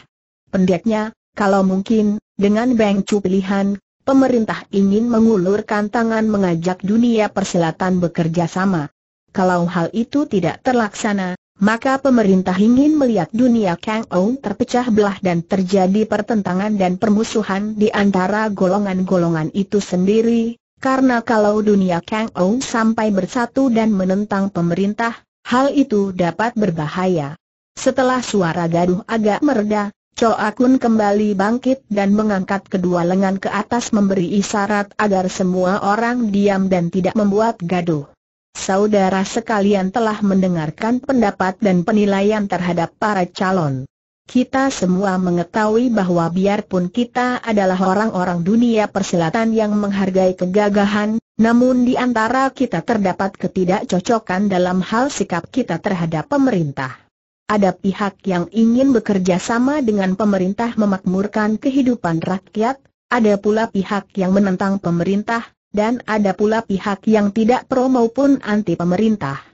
[SPEAKER 1] Pendeknya, kalau mungkin, dengan Beng Chu pilihan, pemerintah ingin mengulurkan tangan mengajak dunia persilatan bekerja sama. Kalau hal itu tidak terlaksana, maka pemerintah ingin melihat dunia Kang Ou terpecah belah dan terjadi pertentangan dan permusuhan di antara golongan-golongan itu sendiri, karena kalau dunia Kang Ou sampai bersatu dan menentang pemerintah, hal itu dapat berbahaya. Setelah suara gaduh agak mereda, Cho Akun kembali bangkit dan mengangkat kedua lengan ke atas memberi isyarat agar semua orang diam dan tidak membuat gaduh. Saudara sekalian telah mendengarkan pendapat dan penilaian terhadap para calon. Kita semua mengetahui bahwa biarpun kita adalah orang-orang dunia perselatan yang menghargai kegagahan, namun di antara kita terdapat ketidakcocokan dalam hal sikap kita terhadap pemerintah. Ada pihak yang ingin bekerja sama dengan pemerintah memakmurkan kehidupan rakyat, ada pula pihak yang menentang pemerintah, dan ada pula pihak yang tidak pro maupun anti pemerintah.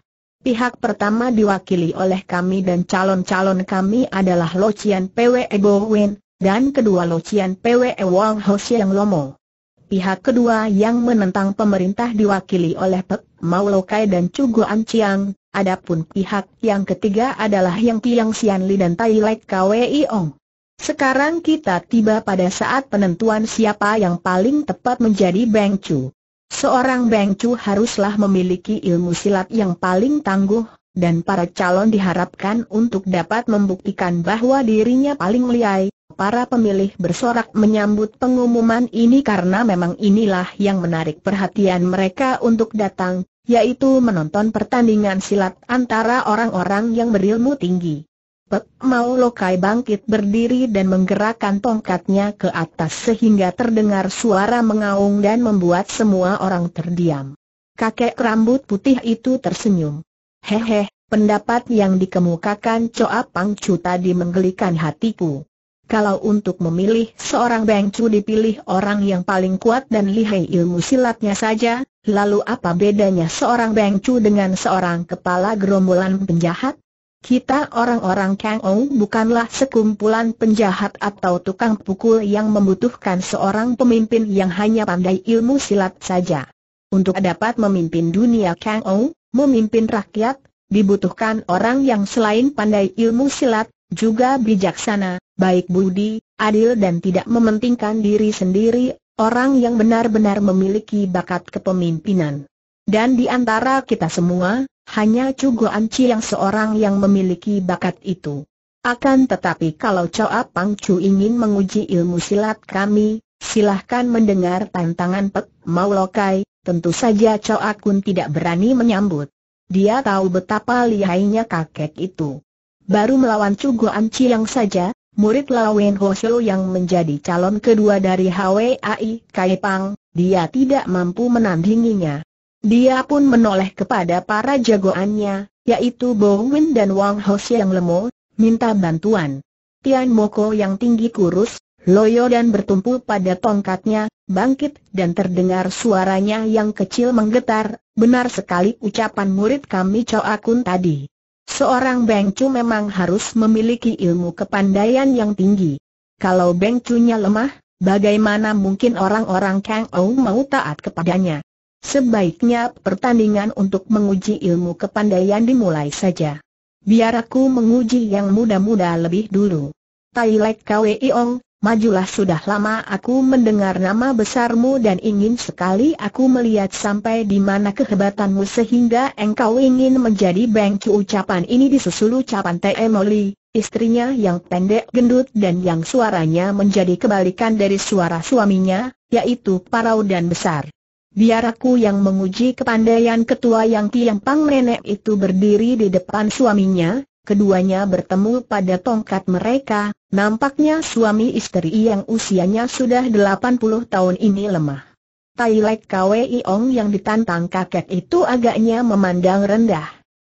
[SPEAKER 1] Pihak pertama diwakili oleh kami dan calon-calon kami adalah Locian PW Ebo Wen, dan kedua Locian Pwe Wang Ho yang Lomo. Pihak kedua yang menentang pemerintah diwakili oleh Pek Lokai dan Guan Chiang. adapun pihak yang ketiga adalah Yang Sian Li dan Tai Lek Kwei Ong. Sekarang kita tiba pada saat penentuan siapa yang paling tepat menjadi Beng Chu. Seorang bengcu haruslah memiliki ilmu silat yang paling tangguh, dan para calon diharapkan untuk dapat membuktikan bahwa dirinya paling liai. Para pemilih bersorak menyambut pengumuman ini karena memang inilah yang menarik perhatian mereka untuk datang, yaitu menonton pertandingan silat antara orang-orang yang berilmu tinggi. Mau Lokai bangkit berdiri dan menggerakkan tongkatnya ke atas sehingga terdengar suara mengaung dan membuat semua orang terdiam. Kakek rambut putih itu tersenyum. Hehe, pendapat yang dikemukakan Coa Pangcu tadi menggelikan hatiku. Kalau untuk memilih seorang Bengcu dipilih orang yang paling kuat dan lihai ilmu silatnya saja, lalu apa bedanya seorang Bengcu dengan seorang kepala gerombolan penjahat? Kita orang-orang Kang Ong bukanlah sekumpulan penjahat atau tukang pukul yang membutuhkan seorang pemimpin yang hanya pandai ilmu silat saja. Untuk dapat memimpin dunia Kang Ong, memimpin rakyat, dibutuhkan orang yang selain pandai ilmu silat, juga bijaksana, baik budi, adil dan tidak mementingkan diri sendiri, orang yang benar-benar memiliki bakat kepemimpinan. Dan di antara kita semua, hanya Cugo Anci yang seorang yang memiliki bakat itu. Akan tetapi kalau Choa Pang Chu ingin menguji ilmu silat kami, silahkan mendengar tantangan Pek Maulokai, tentu saja Choa Kun tidak berani menyambut. Dia tahu betapa lihainya kakek itu. Baru melawan Cugo Anci yang saja, murid Lawen Hoseo yang menjadi calon kedua dari HWAI Pang, dia tidak mampu menandinginya. Dia pun menoleh kepada para jagoannya, yaitu Bowen dan Wang Hose yang lemo, minta bantuan. Tian Moko yang tinggi kurus, loyo dan bertumpu pada tongkatnya, bangkit dan terdengar suaranya yang kecil menggetar, benar sekali ucapan murid kami Chow Akun tadi. Seorang Beng Chu memang harus memiliki ilmu kepandaian yang tinggi. Kalau Beng Chu-nya lemah, bagaimana mungkin orang-orang Kang Ou mau taat kepadanya? Sebaiknya pertandingan untuk menguji ilmu kepandaian dimulai saja. Biar aku menguji yang muda-muda lebih dulu. Tai Lek Ong, majulah sudah lama aku mendengar nama besarmu dan ingin sekali aku melihat sampai di mana kehebatanmu sehingga engkau ingin menjadi bengki ucapan ini disusul ucapan Temoli, istrinya yang pendek gendut dan yang suaranya menjadi kebalikan dari suara suaminya, yaitu parau dan besar. Biar aku yang menguji kepandaian ketua yang tiang pang nenek itu berdiri di depan suaminya, keduanya bertemu pada tongkat mereka, nampaknya suami istri yang usianya sudah 80 tahun ini lemah. Tai Lek Kwe Iong yang ditantang kakek itu agaknya memandang rendah.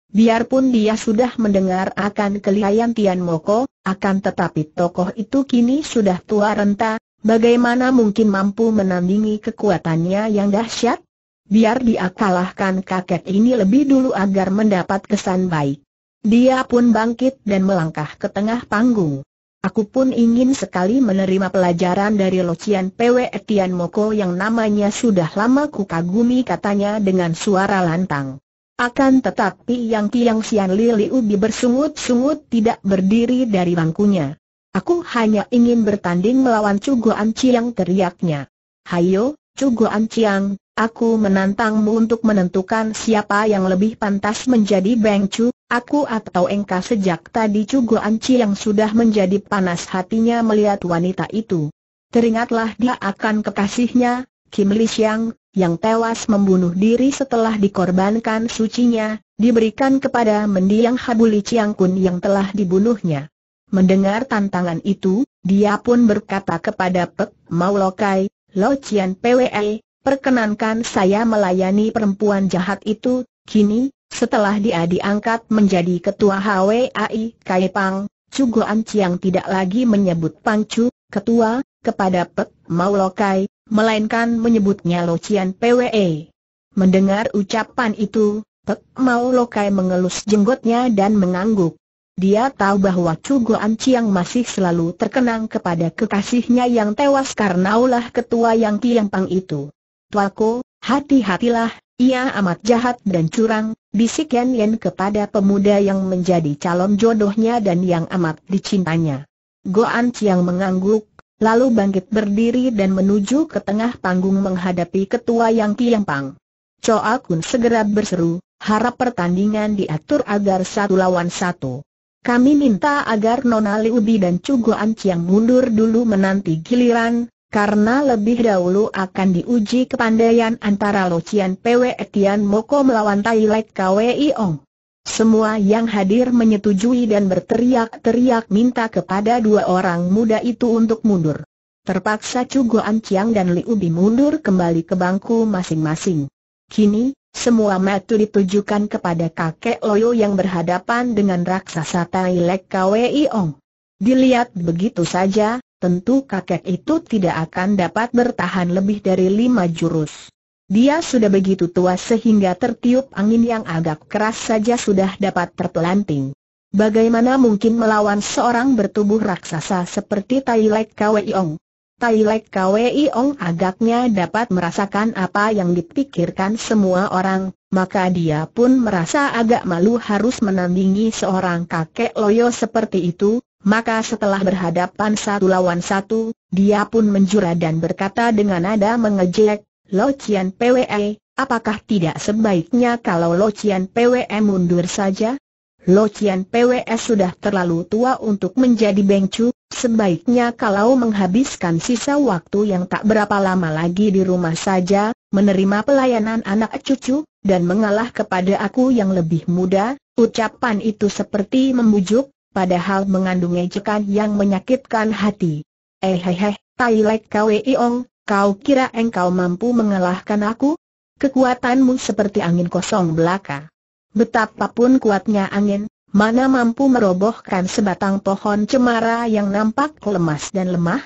[SPEAKER 1] Biarpun dia sudah mendengar akan kelihayan Tian Moko, akan tetapi tokoh itu kini sudah tua renta, Bagaimana mungkin mampu menandingi kekuatannya yang dahsyat? Biar dia kalahkan kakek ini lebih dulu agar mendapat kesan baik. Dia pun bangkit dan melangkah ke tengah panggung. Aku pun ingin sekali menerima pelajaran dari Locian PW Etian Moko yang namanya sudah lama ku kagumi katanya dengan suara lantang. Akan tetapi Yang Tiang Sian Li Liu bersungut-sungut tidak berdiri dari bangkunya. Aku hanya ingin bertanding melawan Cuguan Ciang teriaknya. Hayo, Cuguan Ciang, aku menantangmu untuk menentukan siapa yang lebih pantas menjadi Beng Chu, aku atau engka sejak tadi Cuguan Ciang sudah menjadi panas hatinya melihat wanita itu. Teringatlah dia akan kekasihnya, Kim Li Xiang, yang tewas membunuh diri setelah dikorbankan sucinya, diberikan kepada mendiang Habuli Chiang Kun yang telah dibunuhnya. Mendengar tantangan itu, dia pun berkata kepada Pek Maulokai, Lokai, Lo Cian PWE, perkenankan saya melayani perempuan jahat itu, kini, setelah dia diangkat menjadi ketua HWAI Kaipang, Cugoan Ciang tidak lagi menyebut Pangcu, ketua, kepada Pek Maulokai, melainkan menyebutnya Lo Cian PWE. Mendengar ucapan itu, Pek Maulokai mengelus jenggotnya dan mengangguk. Dia tahu bahwa Chugo Anciang masih selalu terkenang kepada kekasihnya yang tewas karena ulah ketua yang Kiampang itu. Tuaku, hati-hatilah, ia amat jahat dan curang, bisik Yen Yan kepada pemuda yang menjadi calon jodohnya dan yang amat dicintanya. Goan yang mengangguk, lalu bangkit berdiri dan menuju ke tengah panggung menghadapi ketua yang Kiampang. Choa Kun segera berseru, harap pertandingan diatur agar satu lawan satu. Kami minta agar Nona Liubi dan Cugo Anciang mundur dulu menanti giliran, karena lebih dahulu akan diuji kepandaian antara Locian PW Etian Moko melawan Tai Lek KWI Ong. Semua yang hadir menyetujui dan berteriak-teriak minta kepada dua orang muda itu untuk mundur. Terpaksa Cugo Anciang dan Liu mundur kembali ke bangku masing-masing. Kini, semua mata ditujukan kepada kakek Loyo yang berhadapan dengan raksasa Tai Lek Kwei Ong. Dilihat begitu saja, tentu kakek itu tidak akan dapat bertahan lebih dari lima jurus. Dia sudah begitu tua sehingga tertiup angin yang agak keras saja sudah dapat terpelanting. Bagaimana mungkin melawan seorang bertubuh raksasa seperti Tai Lek Kwei Ong? Tailek Kwi Ong agaknya dapat merasakan apa yang dipikirkan semua orang, maka dia pun merasa agak malu harus menandingi seorang kakek loyo seperti itu, maka setelah berhadapan satu lawan satu, dia pun menjura dan berkata dengan nada mengejek, Lo Cian Pwe, apakah tidak sebaiknya kalau Lo Cian Pwe mundur saja? Lo Cian PWS sudah terlalu tua untuk menjadi bengcu, sebaiknya kalau menghabiskan sisa waktu yang tak berapa lama lagi di rumah saja, menerima pelayanan anak cucu, dan mengalah kepada aku yang lebih muda, ucapan itu seperti membujuk, padahal mengandung ejekan yang menyakitkan hati. Eh Lek Tailek Ong, kau kira engkau mampu mengalahkan aku? Kekuatanmu seperti angin kosong belaka. Betapapun kuatnya angin, mana mampu merobohkan sebatang pohon cemara yang nampak lemas dan lemah?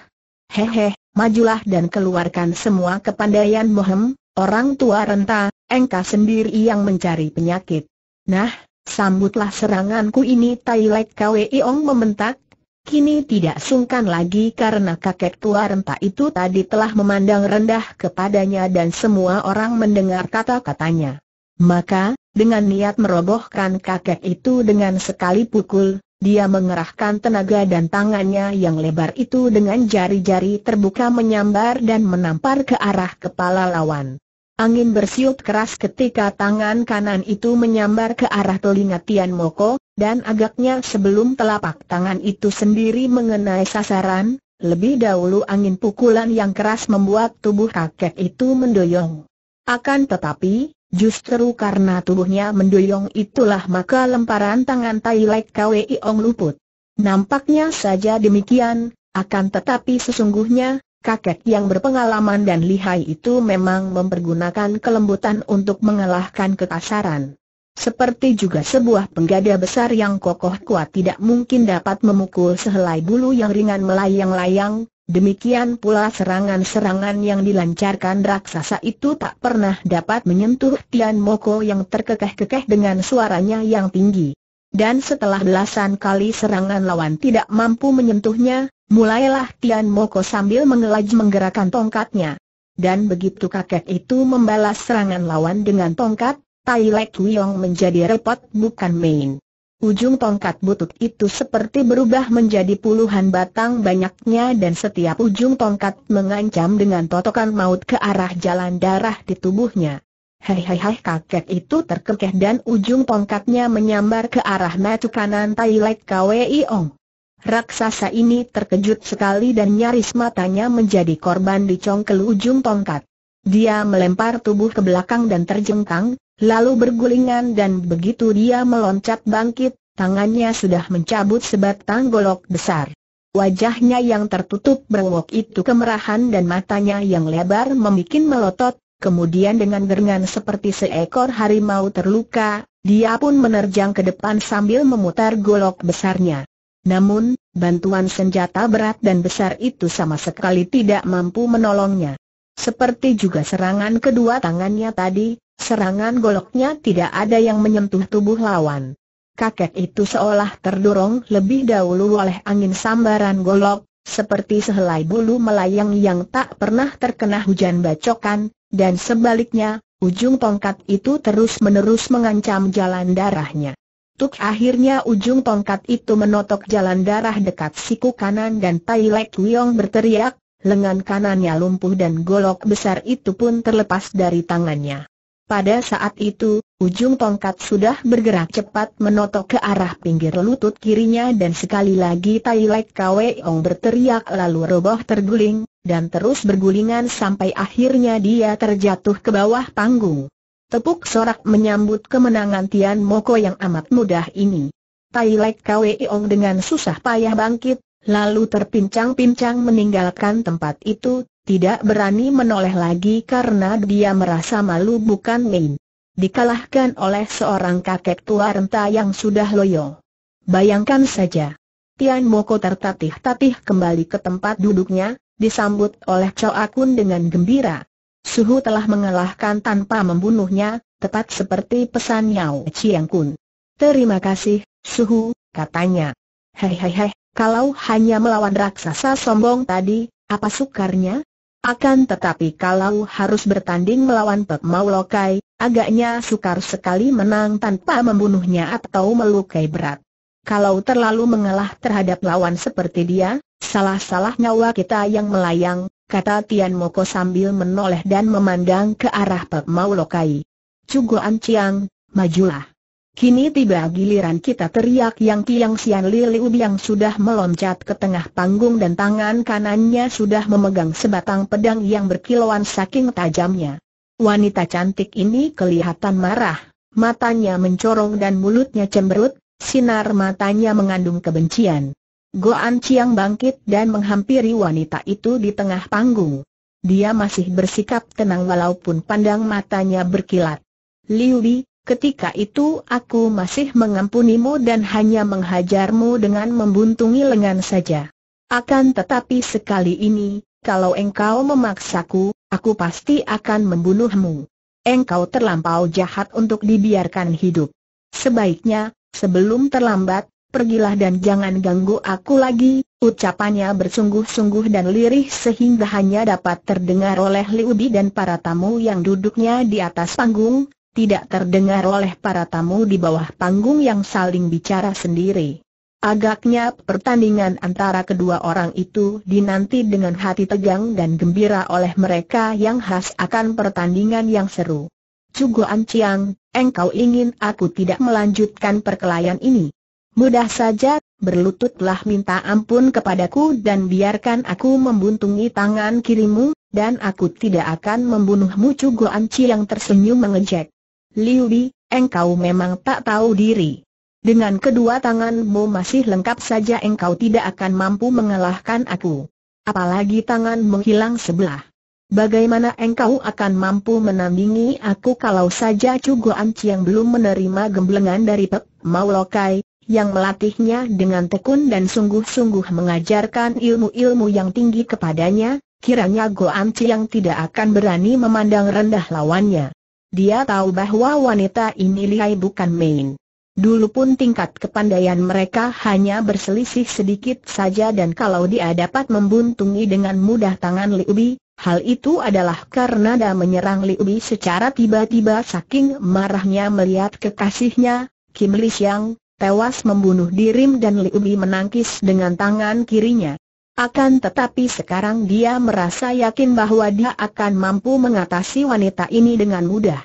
[SPEAKER 1] Hehe, majulah dan keluarkan semua kepandaian Mohem, orang tua renta, engkau sendiri yang mencari penyakit. Nah, sambutlah seranganku ini Lek Kwei Ong, membentak, Kini tidak sungkan lagi karena kakek tua renta itu tadi telah memandang rendah kepadanya dan semua orang mendengar kata-katanya. Maka, dengan niat merobohkan kakek itu dengan sekali pukul, dia mengerahkan tenaga dan tangannya yang lebar itu dengan jari-jari terbuka menyambar dan menampar ke arah kepala lawan. Angin bersiup keras ketika tangan kanan itu menyambar ke arah telinga Tian Moko, dan agaknya sebelum telapak tangan itu sendiri mengenai sasaran, lebih dahulu angin pukulan yang keras membuat tubuh kakek itu mendoyong. Akan tetapi, Justru karena tubuhnya mendoyong itulah maka lemparan tangan Tai Lek Kwei Ong luput. Nampaknya saja demikian, akan tetapi sesungguhnya, kakek yang berpengalaman dan lihai itu memang mempergunakan kelembutan untuk mengalahkan kekasaran. Seperti juga sebuah penggada besar yang kokoh kuat tidak mungkin dapat memukul sehelai bulu yang ringan melayang-layang, Demikian pula serangan-serangan yang dilancarkan raksasa itu tak pernah dapat menyentuh Tian Moko yang terkekeh-kekeh dengan suaranya yang tinggi. Dan setelah belasan kali serangan lawan tidak mampu menyentuhnya, mulailah Tian Moko sambil mengelaj menggerakkan tongkatnya. Dan begitu kakek itu membalas serangan lawan dengan tongkat, Tai Lek Wiong menjadi repot bukan main. Ujung tongkat butut itu seperti berubah menjadi puluhan batang banyaknya dan setiap ujung tongkat mengancam dengan totokan maut ke arah jalan darah di tubuhnya. Hei hei hei kakek itu terkekeh dan ujung tongkatnya menyambar ke arah mata kanan Tai Lek Kwei Ong. Raksasa ini terkejut sekali dan nyaris matanya menjadi korban dicongkel ujung tongkat. Dia melempar tubuh ke belakang dan terjengkang, lalu bergulingan dan begitu dia meloncat bangkit, tangannya sudah mencabut sebatang golok besar. Wajahnya yang tertutup berwok itu kemerahan dan matanya yang lebar memikin melotot, kemudian dengan gerengan seperti seekor harimau terluka, dia pun menerjang ke depan sambil memutar golok besarnya. Namun, bantuan senjata berat dan besar itu sama sekali tidak mampu menolongnya. Seperti juga serangan kedua tangannya tadi, serangan goloknya tidak ada yang menyentuh tubuh lawan. Kakek itu seolah terdorong lebih dahulu oleh angin sambaran golok, seperti sehelai bulu melayang yang tak pernah terkena hujan bacokan, dan sebaliknya, ujung tongkat itu terus-menerus mengancam jalan darahnya. Tuk akhirnya ujung tongkat itu menotok jalan darah dekat siku kanan dan Tai Lek Wiong berteriak, lengan kanannya lumpuh dan golok besar itu pun terlepas dari tangannya. Pada saat itu, ujung tongkat sudah bergerak cepat menotok ke arah pinggir lutut kirinya dan sekali lagi Tai Lek Kweong berteriak lalu roboh terguling, dan terus bergulingan sampai akhirnya dia terjatuh ke bawah panggung. Tepuk sorak menyambut kemenangan Tian Moko yang amat mudah ini. Tai Lek Kweong dengan susah payah bangkit, lalu terpincang-pincang meninggalkan tempat itu, tidak berani menoleh lagi karena dia merasa malu bukan main. Dikalahkan oleh seorang kakek tua renta yang sudah loyo. Bayangkan saja. Tian Moko tertatih-tatih kembali ke tempat duduknya, disambut oleh Chow Akun dengan gembira. Suhu telah mengalahkan tanpa membunuhnya, tepat seperti pesan Yao Chiang Kun. Terima kasih, Suhu, katanya. Hei hei hei, kalau hanya melawan raksasa sombong tadi, apa sukarnya? Akan tetapi kalau harus bertanding melawan Pek Maulokai, agaknya sukar sekali menang tanpa membunuhnya atau melukai berat. Kalau terlalu mengalah terhadap lawan seperti dia, salah-salah nyawa kita yang melayang, kata Tian Moko sambil menoleh dan memandang ke arah Pek Maulokai. Cugoan Ciang, majulah. Kini tiba giliran kita teriak yang Tiang Sian Li Liu yang sudah meloncat ke tengah panggung dan tangan kanannya sudah memegang sebatang pedang yang berkilauan saking tajamnya. Wanita cantik ini kelihatan marah, matanya mencorong dan mulutnya cemberut, sinar matanya mengandung kebencian. Goan Chiang bangkit dan menghampiri wanita itu di tengah panggung. Dia masih bersikap tenang walaupun pandang matanya berkilat. Liu Li, Ketika itu aku masih mengampunimu dan hanya menghajarmu dengan membuntungi lengan saja. Akan tetapi sekali ini, kalau engkau memaksaku, aku pasti akan membunuhmu. Engkau terlampau jahat untuk dibiarkan hidup. Sebaiknya, sebelum terlambat, pergilah dan jangan ganggu aku lagi, ucapannya bersungguh-sungguh dan lirih sehingga hanya dapat terdengar oleh Liubi dan para tamu yang duduknya di atas panggung, tidak terdengar oleh para tamu di bawah panggung yang saling bicara sendiri. Agaknya pertandingan antara kedua orang itu dinanti dengan hati tegang dan gembira oleh mereka yang khas akan pertandingan yang seru. Cugo Anciang, engkau ingin aku tidak melanjutkan perkelahian ini. Mudah saja, berlututlah minta ampun kepadaku dan biarkan aku membuntungi tangan kirimu, dan aku tidak akan membunuhmu Cugo Anciang tersenyum mengejek. Liu Li, engkau memang tak tahu diri. Dengan kedua tanganmu masih lengkap saja engkau tidak akan mampu mengalahkan aku. Apalagi tangan menghilang sebelah. Bagaimana engkau akan mampu menandingi aku kalau saja Anci yang belum menerima gemblengan dari Pek Maulokai, yang melatihnya dengan tekun dan sungguh-sungguh mengajarkan ilmu-ilmu yang tinggi kepadanya, kiranya Go Anci yang tidak akan berani memandang rendah lawannya. Dia tahu bahwa wanita ini lihai bukan main. Dulu pun tingkat kepandaian mereka hanya berselisih sedikit saja dan kalau dia dapat membuntungi dengan mudah tangan Liubi, hal itu adalah karena dia menyerang Liubi secara tiba-tiba saking marahnya melihat kekasihnya, Kim Li Xiang, tewas membunuh dirim dan Liubi menangkis dengan tangan kirinya. Akan tetapi sekarang dia merasa yakin bahwa dia akan mampu mengatasi wanita ini dengan mudah.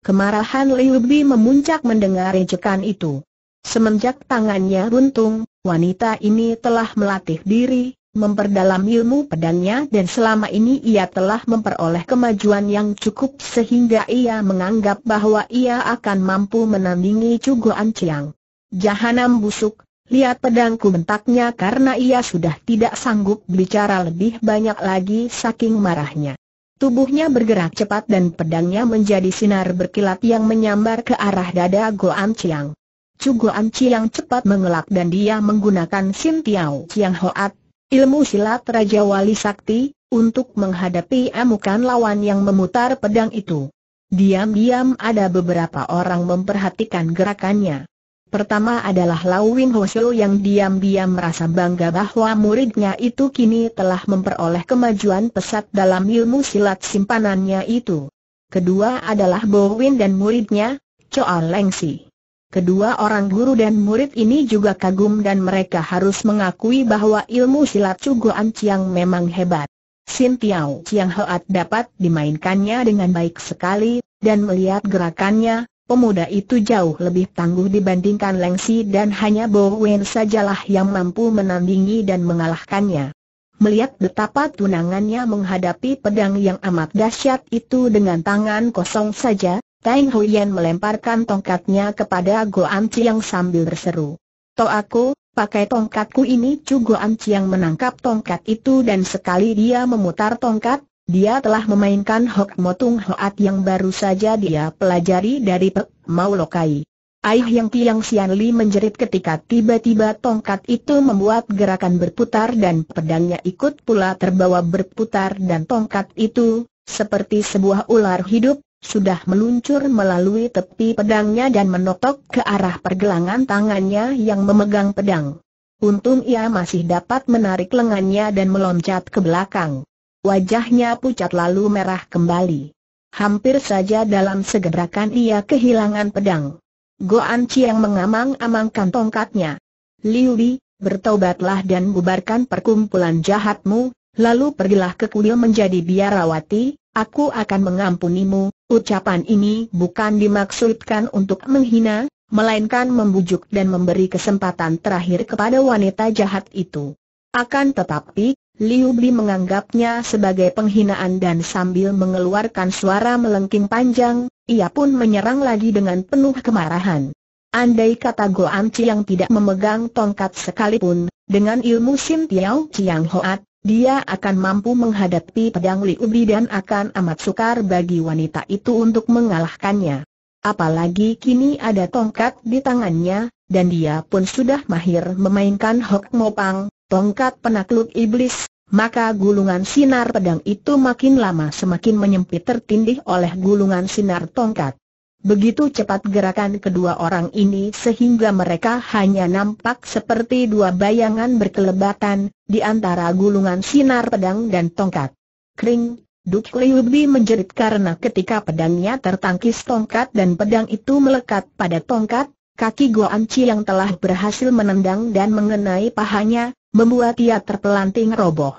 [SPEAKER 1] Kemarahan Liu Bi memuncak mendengar ejekan itu. Semenjak tangannya runtung, wanita ini telah melatih diri, memperdalam ilmu pedangnya dan selama ini ia telah memperoleh kemajuan yang cukup sehingga ia menganggap bahwa ia akan mampu menandingi Cuguan Ciang. Jahanam busuk, Lihat pedangku bentaknya karena ia sudah tidak sanggup bicara lebih banyak lagi saking marahnya. Tubuhnya bergerak cepat dan pedangnya menjadi sinar berkilat yang menyambar ke arah dada Goan Chiang. Chu Goan Chiang cepat mengelak dan dia menggunakan Sin Tiao Chiang Hoat, ilmu silat Raja Wali Sakti, untuk menghadapi amukan lawan yang memutar pedang itu. Diam-diam ada beberapa orang memperhatikan gerakannya. Pertama adalah Lau Ho Shou yang diam-diam merasa bangga bahwa muridnya itu kini telah memperoleh kemajuan pesat dalam ilmu silat simpanannya itu. Kedua adalah Bo Win dan muridnya, Choa Leng Si. Kedua orang guru dan murid ini juga kagum dan mereka harus mengakui bahwa ilmu silat cuguan Chiang memang hebat. Sin Tiao Chiang Hoat dapat dimainkannya dengan baik sekali, dan melihat gerakannya, Pemuda itu jauh lebih tangguh dibandingkan Lengsi dan hanya Bowen sajalah yang mampu menandingi dan mengalahkannya. Melihat betapa tunangannya menghadapi pedang yang amat dahsyat itu dengan tangan kosong saja, Tang Huyen melemparkan tongkatnya kepada Anci Chiang sambil berseru. To aku, pakai tongkatku ini Chu Anci Chiang menangkap tongkat itu dan sekali dia memutar tongkat, dia telah memainkan Hok Motung Hoat yang baru saja dia pelajari dari Pek Mau Lokai. Aih yang Tiang Sian Li menjerit ketika tiba-tiba tongkat itu membuat gerakan berputar dan pedangnya ikut pula terbawa berputar dan tongkat itu, seperti sebuah ular hidup, sudah meluncur melalui tepi pedangnya dan menotok ke arah pergelangan tangannya yang memegang pedang. Untung ia masih dapat menarik lengannya dan meloncat ke belakang. Wajahnya pucat lalu merah kembali. Hampir saja dalam segerakan ia kehilangan pedang. Goan Chiang mengamang-amangkan tongkatnya. Liu Li, bertobatlah dan bubarkan perkumpulan jahatmu, lalu pergilah ke kuil menjadi biarawati, aku akan mengampunimu. Ucapan ini bukan dimaksudkan untuk menghina, melainkan membujuk dan memberi kesempatan terakhir kepada wanita jahat itu. Akan tetapi, Liu Bli menganggapnya sebagai penghinaan dan sambil mengeluarkan suara melengking panjang, ia pun menyerang lagi dengan penuh kemarahan. Andai kata Anci yang tidak memegang tongkat sekalipun, dengan ilmu Sim Tiao Chiang Hoat, dia akan mampu menghadapi pedang Liu Bli dan akan amat sukar bagi wanita itu untuk mengalahkannya. Apalagi kini ada tongkat di tangannya, dan dia pun sudah mahir memainkan Hok Mopang, tongkat penakluk iblis, maka gulungan sinar pedang itu makin lama semakin menyempit tertindih oleh gulungan sinar tongkat. Begitu cepat gerakan kedua orang ini sehingga mereka hanya nampak seperti dua bayangan berkelebatan, di antara gulungan sinar pedang dan tongkat. Kring, Duk Liubi menjerit karena ketika pedangnya tertangkis tongkat dan pedang itu melekat pada tongkat, kaki Goanci Chi yang telah berhasil menendang dan mengenai pahanya, membuat ia terpelanting roboh.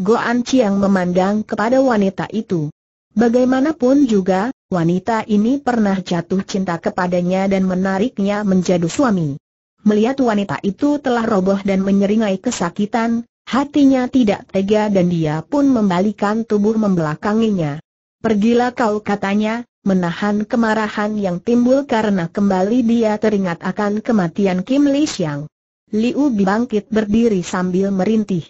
[SPEAKER 1] Goan Chiang memandang kepada wanita itu. Bagaimanapun juga, wanita ini pernah jatuh cinta kepadanya dan menariknya menjadi suami. Melihat wanita itu telah roboh dan menyeringai kesakitan, hatinya tidak tega dan dia pun membalikan tubuh membelakanginya. Pergilah kau katanya, menahan kemarahan yang timbul karena kembali dia teringat akan kematian Kim Lee Xiang. Liu bangkit berdiri sambil merintih.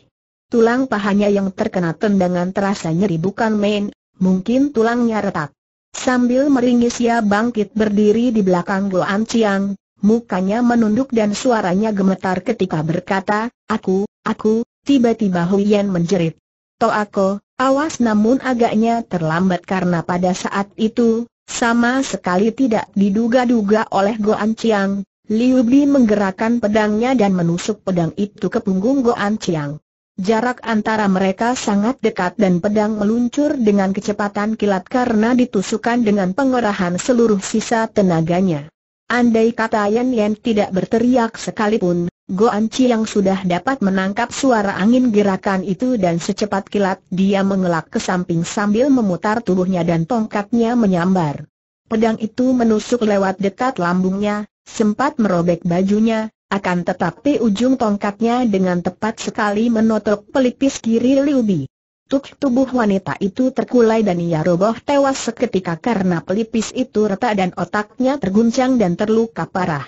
[SPEAKER 1] Tulang pahanya yang terkena tendangan terasa nyeri bukan main, mungkin tulangnya retak. Sambil meringis ia bangkit berdiri di belakang Goan Chiang, mukanya menunduk dan suaranya gemetar ketika berkata, Aku, aku, tiba-tiba Huyen menjerit. Toako, awas namun agaknya terlambat karena pada saat itu, sama sekali tidak diduga-duga oleh Goan Chiang, Liu Bi menggerakkan pedangnya dan menusuk pedang itu ke punggung Goan Chiang. Jarak antara mereka sangat dekat dan pedang meluncur dengan kecepatan kilat karena ditusukan dengan pengerahan seluruh sisa tenaganya. Andai kata Yan Yan tidak berteriak sekalipun, Goan Chiang sudah dapat menangkap suara angin gerakan itu dan secepat kilat dia mengelak ke samping sambil memutar tubuhnya dan tongkatnya menyambar. Pedang itu menusuk lewat dekat lambungnya, sempat merobek bajunya, akan tetapi ujung tongkatnya dengan tepat sekali menotok pelipis kiri Liu Tuk tubuh wanita itu terkulai dan ia roboh tewas seketika karena pelipis itu retak dan otaknya terguncang dan terluka parah.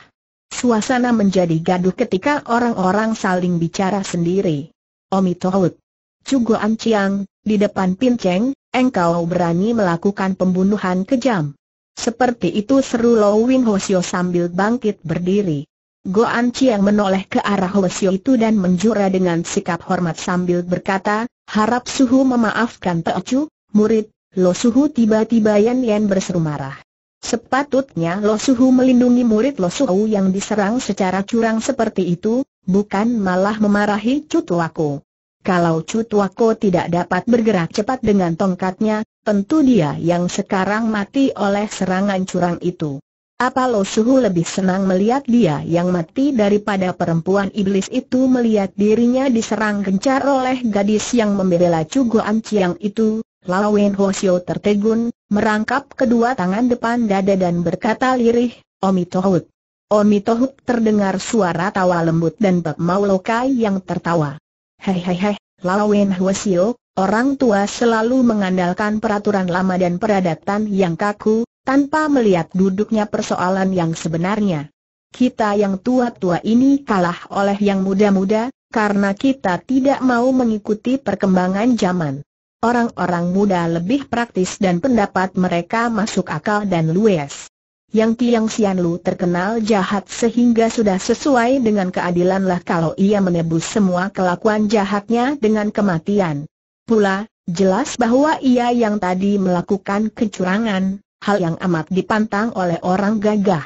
[SPEAKER 1] Suasana menjadi gaduh ketika orang-orang saling bicara sendiri. Omi Tohut. Cugo Anciang, di depan Pinceng, engkau berani melakukan pembunuhan kejam. Seperti itu seru Wing Ho Sio sambil bangkit berdiri. Go Goan Chiang menoleh ke arah Sio itu dan menjura dengan sikap hormat sambil berkata, harap Suhu memaafkan Chu, murid, Lo Suhu tiba-tiba Yan Yan berseru marah. Sepatutnya Lo Suhu melindungi murid Lo Suhu yang diserang secara curang seperti itu, bukan malah memarahi Cutuako. Kalau Cutuako tidak dapat bergerak cepat dengan tongkatnya, tentu dia yang sekarang mati oleh serangan curang itu. Apa Lo Suhu lebih senang melihat dia yang mati daripada perempuan iblis itu melihat dirinya diserang gencar oleh gadis yang membela Cugo anciang itu? Lao Wen Hosio tertegun, merangkap kedua tangan depan dada dan berkata lirih, Omi Tohut. Omi Tohut terdengar suara tawa lembut dan Bek Maulokai yang tertawa. Hei hei hei, Lao Wen Hosio, Orang tua selalu mengandalkan peraturan lama dan peradatan yang kaku, tanpa melihat duduknya persoalan yang sebenarnya. Kita yang tua-tua ini kalah oleh yang muda-muda, karena kita tidak mau mengikuti perkembangan zaman. Orang-orang muda lebih praktis dan pendapat mereka masuk akal dan luas. Yang Tiang Xianlu terkenal jahat sehingga sudah sesuai dengan keadilanlah kalau ia menebus semua kelakuan jahatnya dengan kematian. Pula, jelas bahwa ia yang tadi melakukan kecurangan, hal yang amat dipantang oleh orang gagah.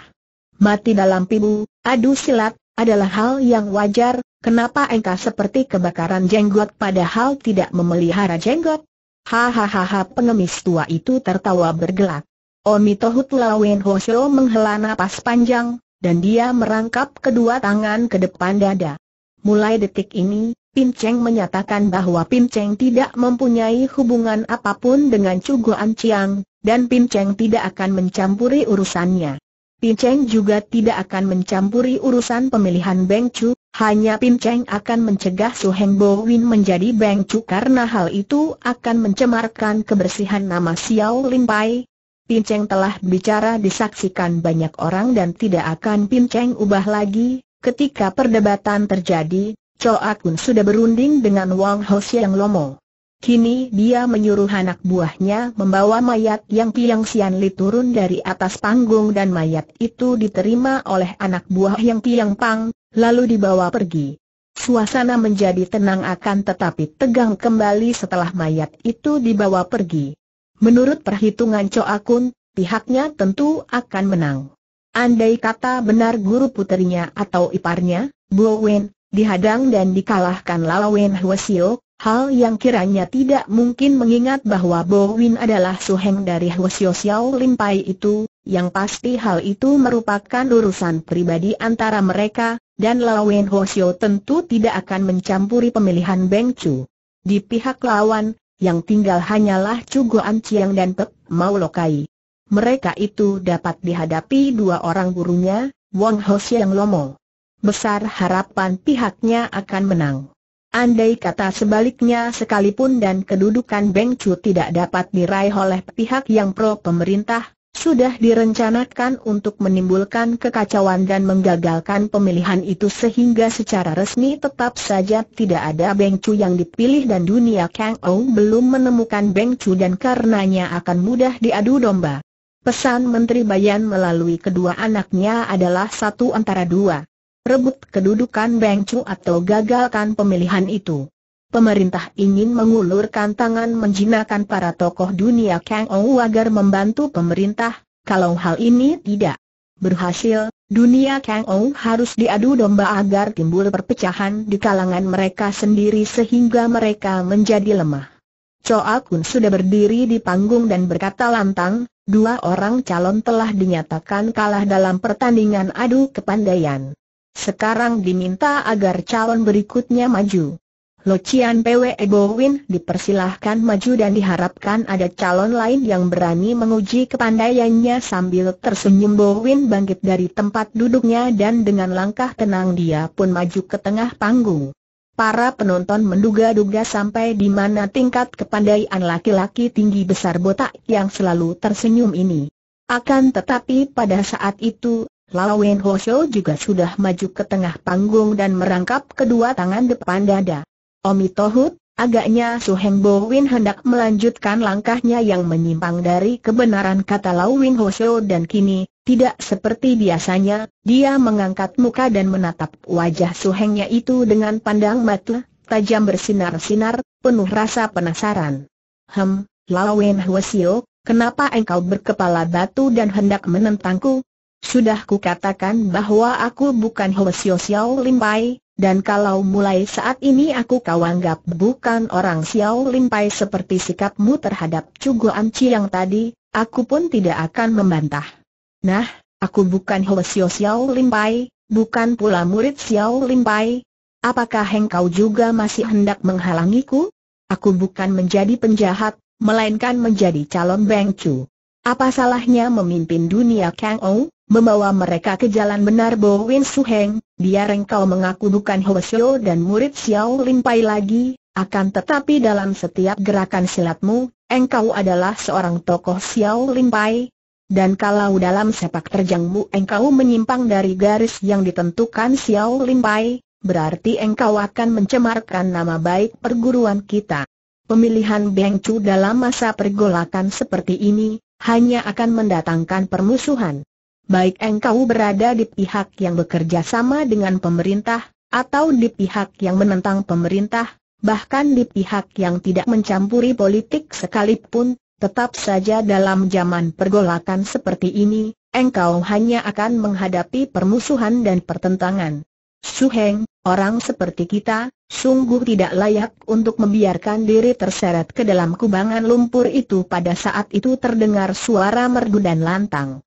[SPEAKER 1] Mati dalam pibu, adu silat, adalah hal yang wajar, kenapa engkau seperti kebakaran jenggot padahal tidak memelihara jenggot? Hahaha pengemis tua itu tertawa bergelak. Omitohut Lawen Hoseo menghela napas panjang, dan dia merangkap kedua tangan ke depan dada. Mulai detik ini, Pin Cheng menyatakan bahwa Pin Cheng tidak mempunyai hubungan apapun dengan Guan Chiang, dan Pin Cheng tidak akan mencampuri urusannya. Pin Cheng juga tidak akan mencampuri urusan pemilihan Beng Chu, hanya Pin Cheng akan mencegah Su Heng Bo Win menjadi Beng Chu karena hal itu akan mencemarkan kebersihan nama Xiao Lin Pai. Pin Cheng telah bicara disaksikan banyak orang dan tidak akan Pin Cheng ubah lagi, ketika perdebatan terjadi, Choa Akun sudah berunding dengan Wang Ho Siang Lomo. Kini dia menyuruh anak buahnya membawa mayat yang Piang Sian Li turun dari atas panggung dan mayat itu diterima oleh anak buah yang Piang Pang, lalu dibawa pergi. Suasana menjadi tenang akan tetapi tegang kembali setelah mayat itu dibawa pergi. Menurut perhitungan Choa Akun, pihaknya tentu akan menang. Andai kata benar guru puterinya atau iparnya, Bowen dihadang dan dikalahkan Lawen Huasio, hal yang kiranya tidak mungkin mengingat bahwa Bo Win adalah suheng dari Huasio Xiao Lim Pai itu, yang pasti hal itu merupakan urusan pribadi antara mereka, dan Lawen Huasio tentu tidak akan mencampuri pemilihan Beng Chu. Di pihak lawan, yang tinggal hanyalah Chu Goan Chiang dan Pek Mau Lokai. Mereka itu dapat dihadapi dua orang gurunya, Wang yang Lomo besar harapan pihaknya akan menang. Andai kata sebaliknya sekalipun dan kedudukan Beng Chu tidak dapat diraih oleh pihak yang pro pemerintah, sudah direncanakan untuk menimbulkan kekacauan dan menggagalkan pemilihan itu sehingga secara resmi tetap saja tidak ada Beng Chu yang dipilih dan dunia Kang Ou belum menemukan Beng Chu dan karenanya akan mudah diadu domba. Pesan Menteri Bayan melalui kedua anaknya adalah satu antara dua rebut kedudukan Bengcu atau gagalkan pemilihan itu. Pemerintah ingin mengulurkan tangan menjinakkan para tokoh dunia Kang Ou agar membantu pemerintah, kalau hal ini tidak berhasil, dunia Kang Ou harus diadu domba agar timbul perpecahan di kalangan mereka sendiri sehingga mereka menjadi lemah. Choa Kun sudah berdiri di panggung dan berkata lantang, dua orang calon telah dinyatakan kalah dalam pertandingan adu kepandaian. Sekarang diminta agar calon berikutnya maju. Locian PW Ebowin dipersilahkan maju dan diharapkan ada calon lain yang berani menguji kepandaiannya sambil tersenyum Bowin bangkit dari tempat duduknya dan dengan langkah tenang dia pun maju ke tengah panggung. Para penonton menduga-duga sampai di mana tingkat kepandaian laki-laki tinggi besar botak yang selalu tersenyum ini. Akan tetapi pada saat itu, Lao Wen Ho juga sudah maju ke tengah panggung dan merangkap kedua tangan depan dada. Omi Tohut, agaknya Su Heng Bo Win hendak melanjutkan langkahnya yang menyimpang dari kebenaran kata Lao Wen Ho dan kini, tidak seperti biasanya, dia mengangkat muka dan menatap wajah Su Hengnya itu dengan pandang mata, tajam bersinar-sinar, penuh rasa penasaran. Hem, Lao Wen Ho kenapa engkau berkepala batu dan hendak menentangku? Sudah kukatakan bahwa aku bukan Hwasyo Xiao Limpai, dan kalau mulai saat ini aku kau anggap bukan orang Xiao Limpai seperti sikapmu terhadap Cugo Anci yang tadi, aku pun tidak akan membantah. Nah, aku bukan Hwasyo Xiao Limpai, bukan pula murid Xiao Limpai. Apakah engkau juga masih hendak menghalangiku? Aku bukan menjadi penjahat, melainkan menjadi calon Bengcu. Apa salahnya memimpin dunia Kang Ou? membawa mereka ke jalan benar Bo Win Su Heng, biar engkau mengaku bukan Ho Xiu dan murid Xiao Lin Pai lagi, akan tetapi dalam setiap gerakan silatmu, engkau adalah seorang tokoh Xiao Lin Pai, dan kalau dalam sepak terjangmu engkau menyimpang dari garis yang ditentukan Xiao Lin Pai, berarti engkau akan mencemarkan nama baik perguruan kita. Pemilihan Beng Chu dalam masa pergolakan seperti ini, hanya akan mendatangkan permusuhan baik engkau berada di pihak yang bekerja sama dengan pemerintah, atau di pihak yang menentang pemerintah, bahkan di pihak yang tidak mencampuri politik sekalipun, tetap saja dalam zaman pergolakan seperti ini, engkau hanya akan menghadapi permusuhan dan pertentangan. Suheng, orang seperti kita, sungguh tidak layak untuk membiarkan diri terseret ke dalam kubangan lumpur itu pada saat itu terdengar suara merdu dan lantang.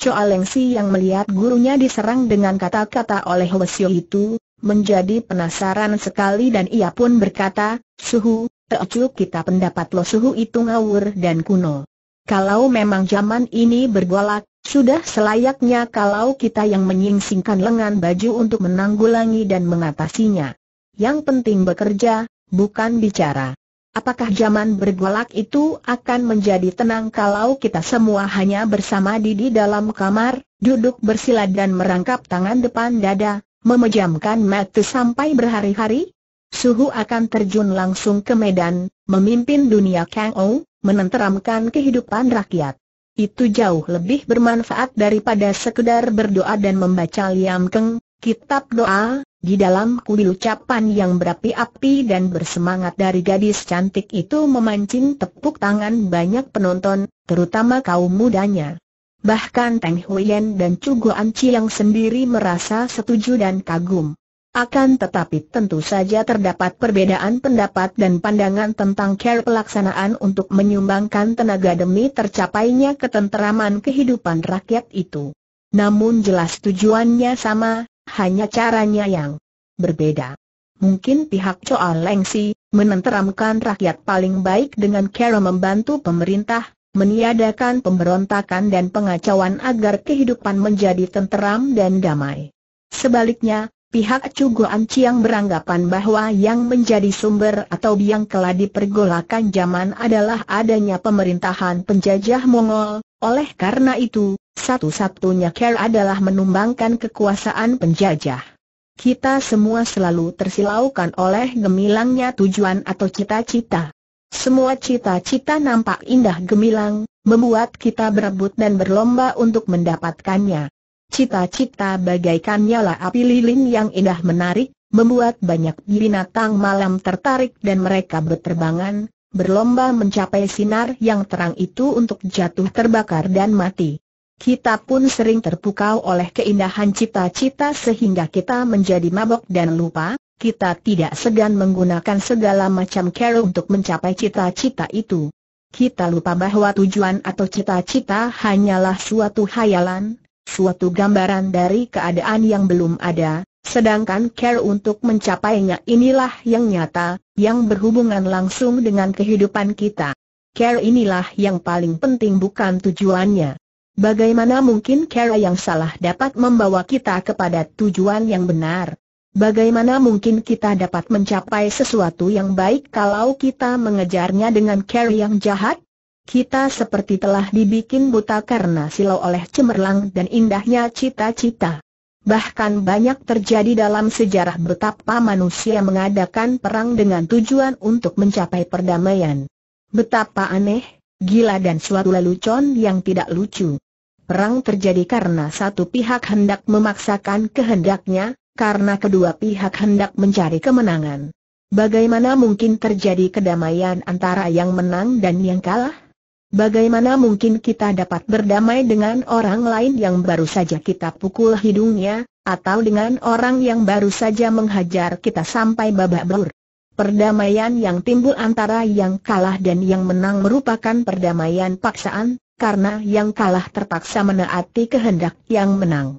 [SPEAKER 1] Choa Leng Si yang melihat gurunya diserang dengan kata-kata oleh Wesio itu, menjadi penasaran sekali dan ia pun berkata, Suhu, Teocu kita pendapat lo Suhu itu ngawur dan kuno. Kalau memang zaman ini bergolak, sudah selayaknya kalau kita yang menyingsingkan lengan baju untuk menanggulangi dan mengatasinya. Yang penting bekerja, bukan bicara. Apakah zaman bergolak itu akan menjadi tenang kalau kita semua hanya bersama di di dalam kamar, duduk bersila dan merangkap tangan depan dada, memejamkan mata sampai berhari-hari? Suhu akan terjun langsung ke medan, memimpin dunia Kang Ou, menenteramkan kehidupan rakyat. Itu jauh lebih bermanfaat daripada sekedar berdoa dan membaca liam keng, Kitab doa, di dalam kuil ucapan yang berapi-api dan bersemangat dari gadis cantik itu memancing tepuk tangan banyak penonton, terutama kaum mudanya. Bahkan Teng Huyen dan Cugo Anci yang sendiri merasa setuju dan kagum. Akan tetapi tentu saja terdapat perbedaan pendapat dan pandangan tentang care pelaksanaan untuk menyumbangkan tenaga demi tercapainya ketenteraman kehidupan rakyat itu. Namun jelas tujuannya sama, hanya caranya yang berbeda. Mungkin pihak Choa Lengsi menenteramkan rakyat paling baik dengan cara membantu pemerintah, meniadakan pemberontakan dan pengacauan agar kehidupan menjadi tenteram dan damai. Sebaliknya, pihak Guan Ciang beranggapan bahwa yang menjadi sumber atau biang keladi pergolakan zaman adalah adanya pemerintahan penjajah Mongol, oleh karena itu, satu-satunya care adalah menumbangkan kekuasaan penjajah. Kita semua selalu tersilaukan oleh gemilangnya tujuan atau cita-cita. Semua cita-cita nampak indah gemilang, membuat kita berebut dan berlomba untuk mendapatkannya. Cita-cita bagaikan nyala api lilin yang indah menarik, membuat banyak binatang malam tertarik dan mereka berterbangan, berlomba mencapai sinar yang terang itu untuk jatuh terbakar dan mati. Kita pun sering terpukau oleh keindahan cita-cita sehingga kita menjadi mabok dan lupa, kita tidak segan menggunakan segala macam cara untuk mencapai cita-cita itu. Kita lupa bahwa tujuan atau cita-cita hanyalah suatu hayalan, suatu gambaran dari keadaan yang belum ada, Sedangkan care untuk mencapainya inilah yang nyata, yang berhubungan langsung dengan kehidupan kita. Care inilah yang paling penting bukan tujuannya. Bagaimana mungkin care yang salah dapat membawa kita kepada tujuan yang benar? Bagaimana mungkin kita dapat mencapai sesuatu yang baik kalau kita mengejarnya dengan care yang jahat? Kita seperti telah dibikin buta karena silau oleh cemerlang dan indahnya cita-cita. Bahkan banyak terjadi dalam sejarah betapa manusia mengadakan perang dengan tujuan untuk mencapai perdamaian. Betapa aneh, gila dan suatu lelucon yang tidak lucu. Perang terjadi karena satu pihak hendak memaksakan kehendaknya, karena kedua pihak hendak mencari kemenangan. Bagaimana mungkin terjadi kedamaian antara yang menang dan yang kalah? Bagaimana mungkin kita dapat berdamai dengan orang lain yang baru saja kita pukul hidungnya, atau dengan orang yang baru saja menghajar kita sampai babak belur? Perdamaian yang timbul antara yang kalah dan yang menang merupakan perdamaian paksaan, karena yang kalah terpaksa menaati kehendak yang menang.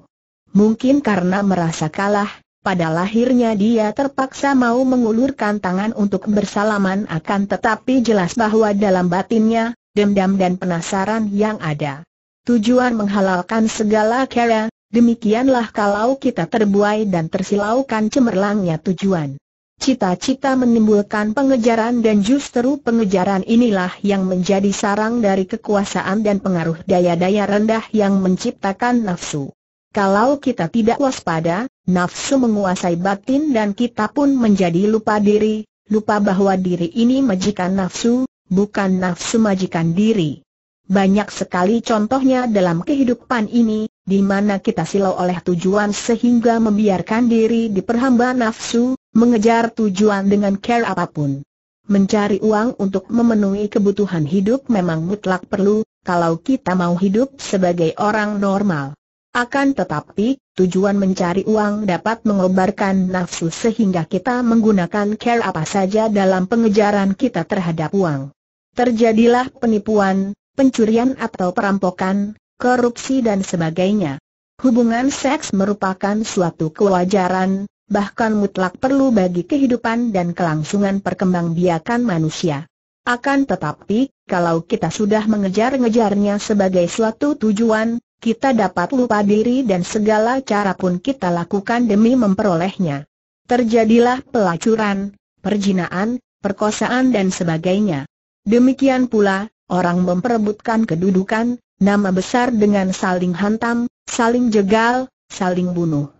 [SPEAKER 1] Mungkin karena merasa kalah, pada lahirnya dia terpaksa mau mengulurkan tangan untuk bersalaman akan tetapi jelas bahwa dalam batinnya, dendam dan penasaran yang ada. Tujuan menghalalkan segala cara, demikianlah kalau kita terbuai dan tersilaukan cemerlangnya tujuan. Cita-cita menimbulkan pengejaran dan justru pengejaran inilah yang menjadi sarang dari kekuasaan dan pengaruh daya-daya rendah yang menciptakan nafsu. Kalau kita tidak waspada, nafsu menguasai batin dan kita pun menjadi lupa diri, lupa bahwa diri ini majikan nafsu, bukan nafsu majikan diri. Banyak sekali contohnya dalam kehidupan ini, di mana kita silau oleh tujuan sehingga membiarkan diri diperhamba nafsu, mengejar tujuan dengan care apapun. Mencari uang untuk memenuhi kebutuhan hidup memang mutlak perlu, kalau kita mau hidup sebagai orang normal. Akan tetapi, tujuan mencari uang dapat mengobarkan nafsu sehingga kita menggunakan care apa saja dalam pengejaran kita terhadap uang. Terjadilah penipuan, pencurian atau perampokan, korupsi dan sebagainya. Hubungan seks merupakan suatu kewajaran, bahkan mutlak perlu bagi kehidupan dan kelangsungan perkembangbiakan manusia. Akan tetapi, kalau kita sudah mengejar-ngejarnya sebagai suatu tujuan, kita dapat lupa diri dan segala cara pun kita lakukan demi memperolehnya. Terjadilah pelacuran, perjinaan, perkosaan dan sebagainya. Demikian pula, orang memperebutkan kedudukan, nama besar dengan saling hantam, saling jegal, saling bunuh.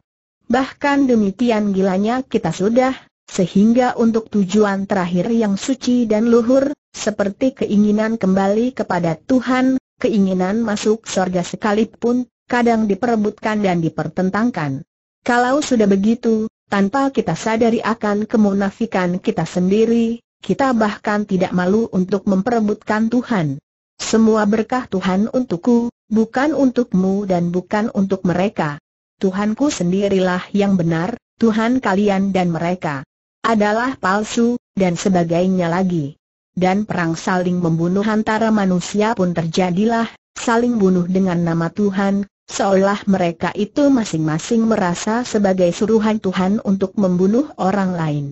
[SPEAKER 1] Bahkan demikian gilanya kita sudah, sehingga untuk tujuan terakhir yang suci dan luhur, seperti keinginan kembali kepada Tuhan, keinginan masuk surga sekalipun, kadang diperebutkan dan dipertentangkan. Kalau sudah begitu, tanpa kita sadari akan kemunafikan kita sendiri, kita bahkan tidak malu untuk memperebutkan Tuhan. Semua berkah Tuhan untukku, bukan untukmu dan bukan untuk mereka. Tuhanku sendirilah yang benar, Tuhan kalian dan mereka adalah palsu, dan sebagainya lagi. Dan perang saling membunuh antara manusia pun terjadilah, saling bunuh dengan nama Tuhan, seolah mereka itu masing-masing merasa sebagai suruhan Tuhan untuk membunuh orang lain.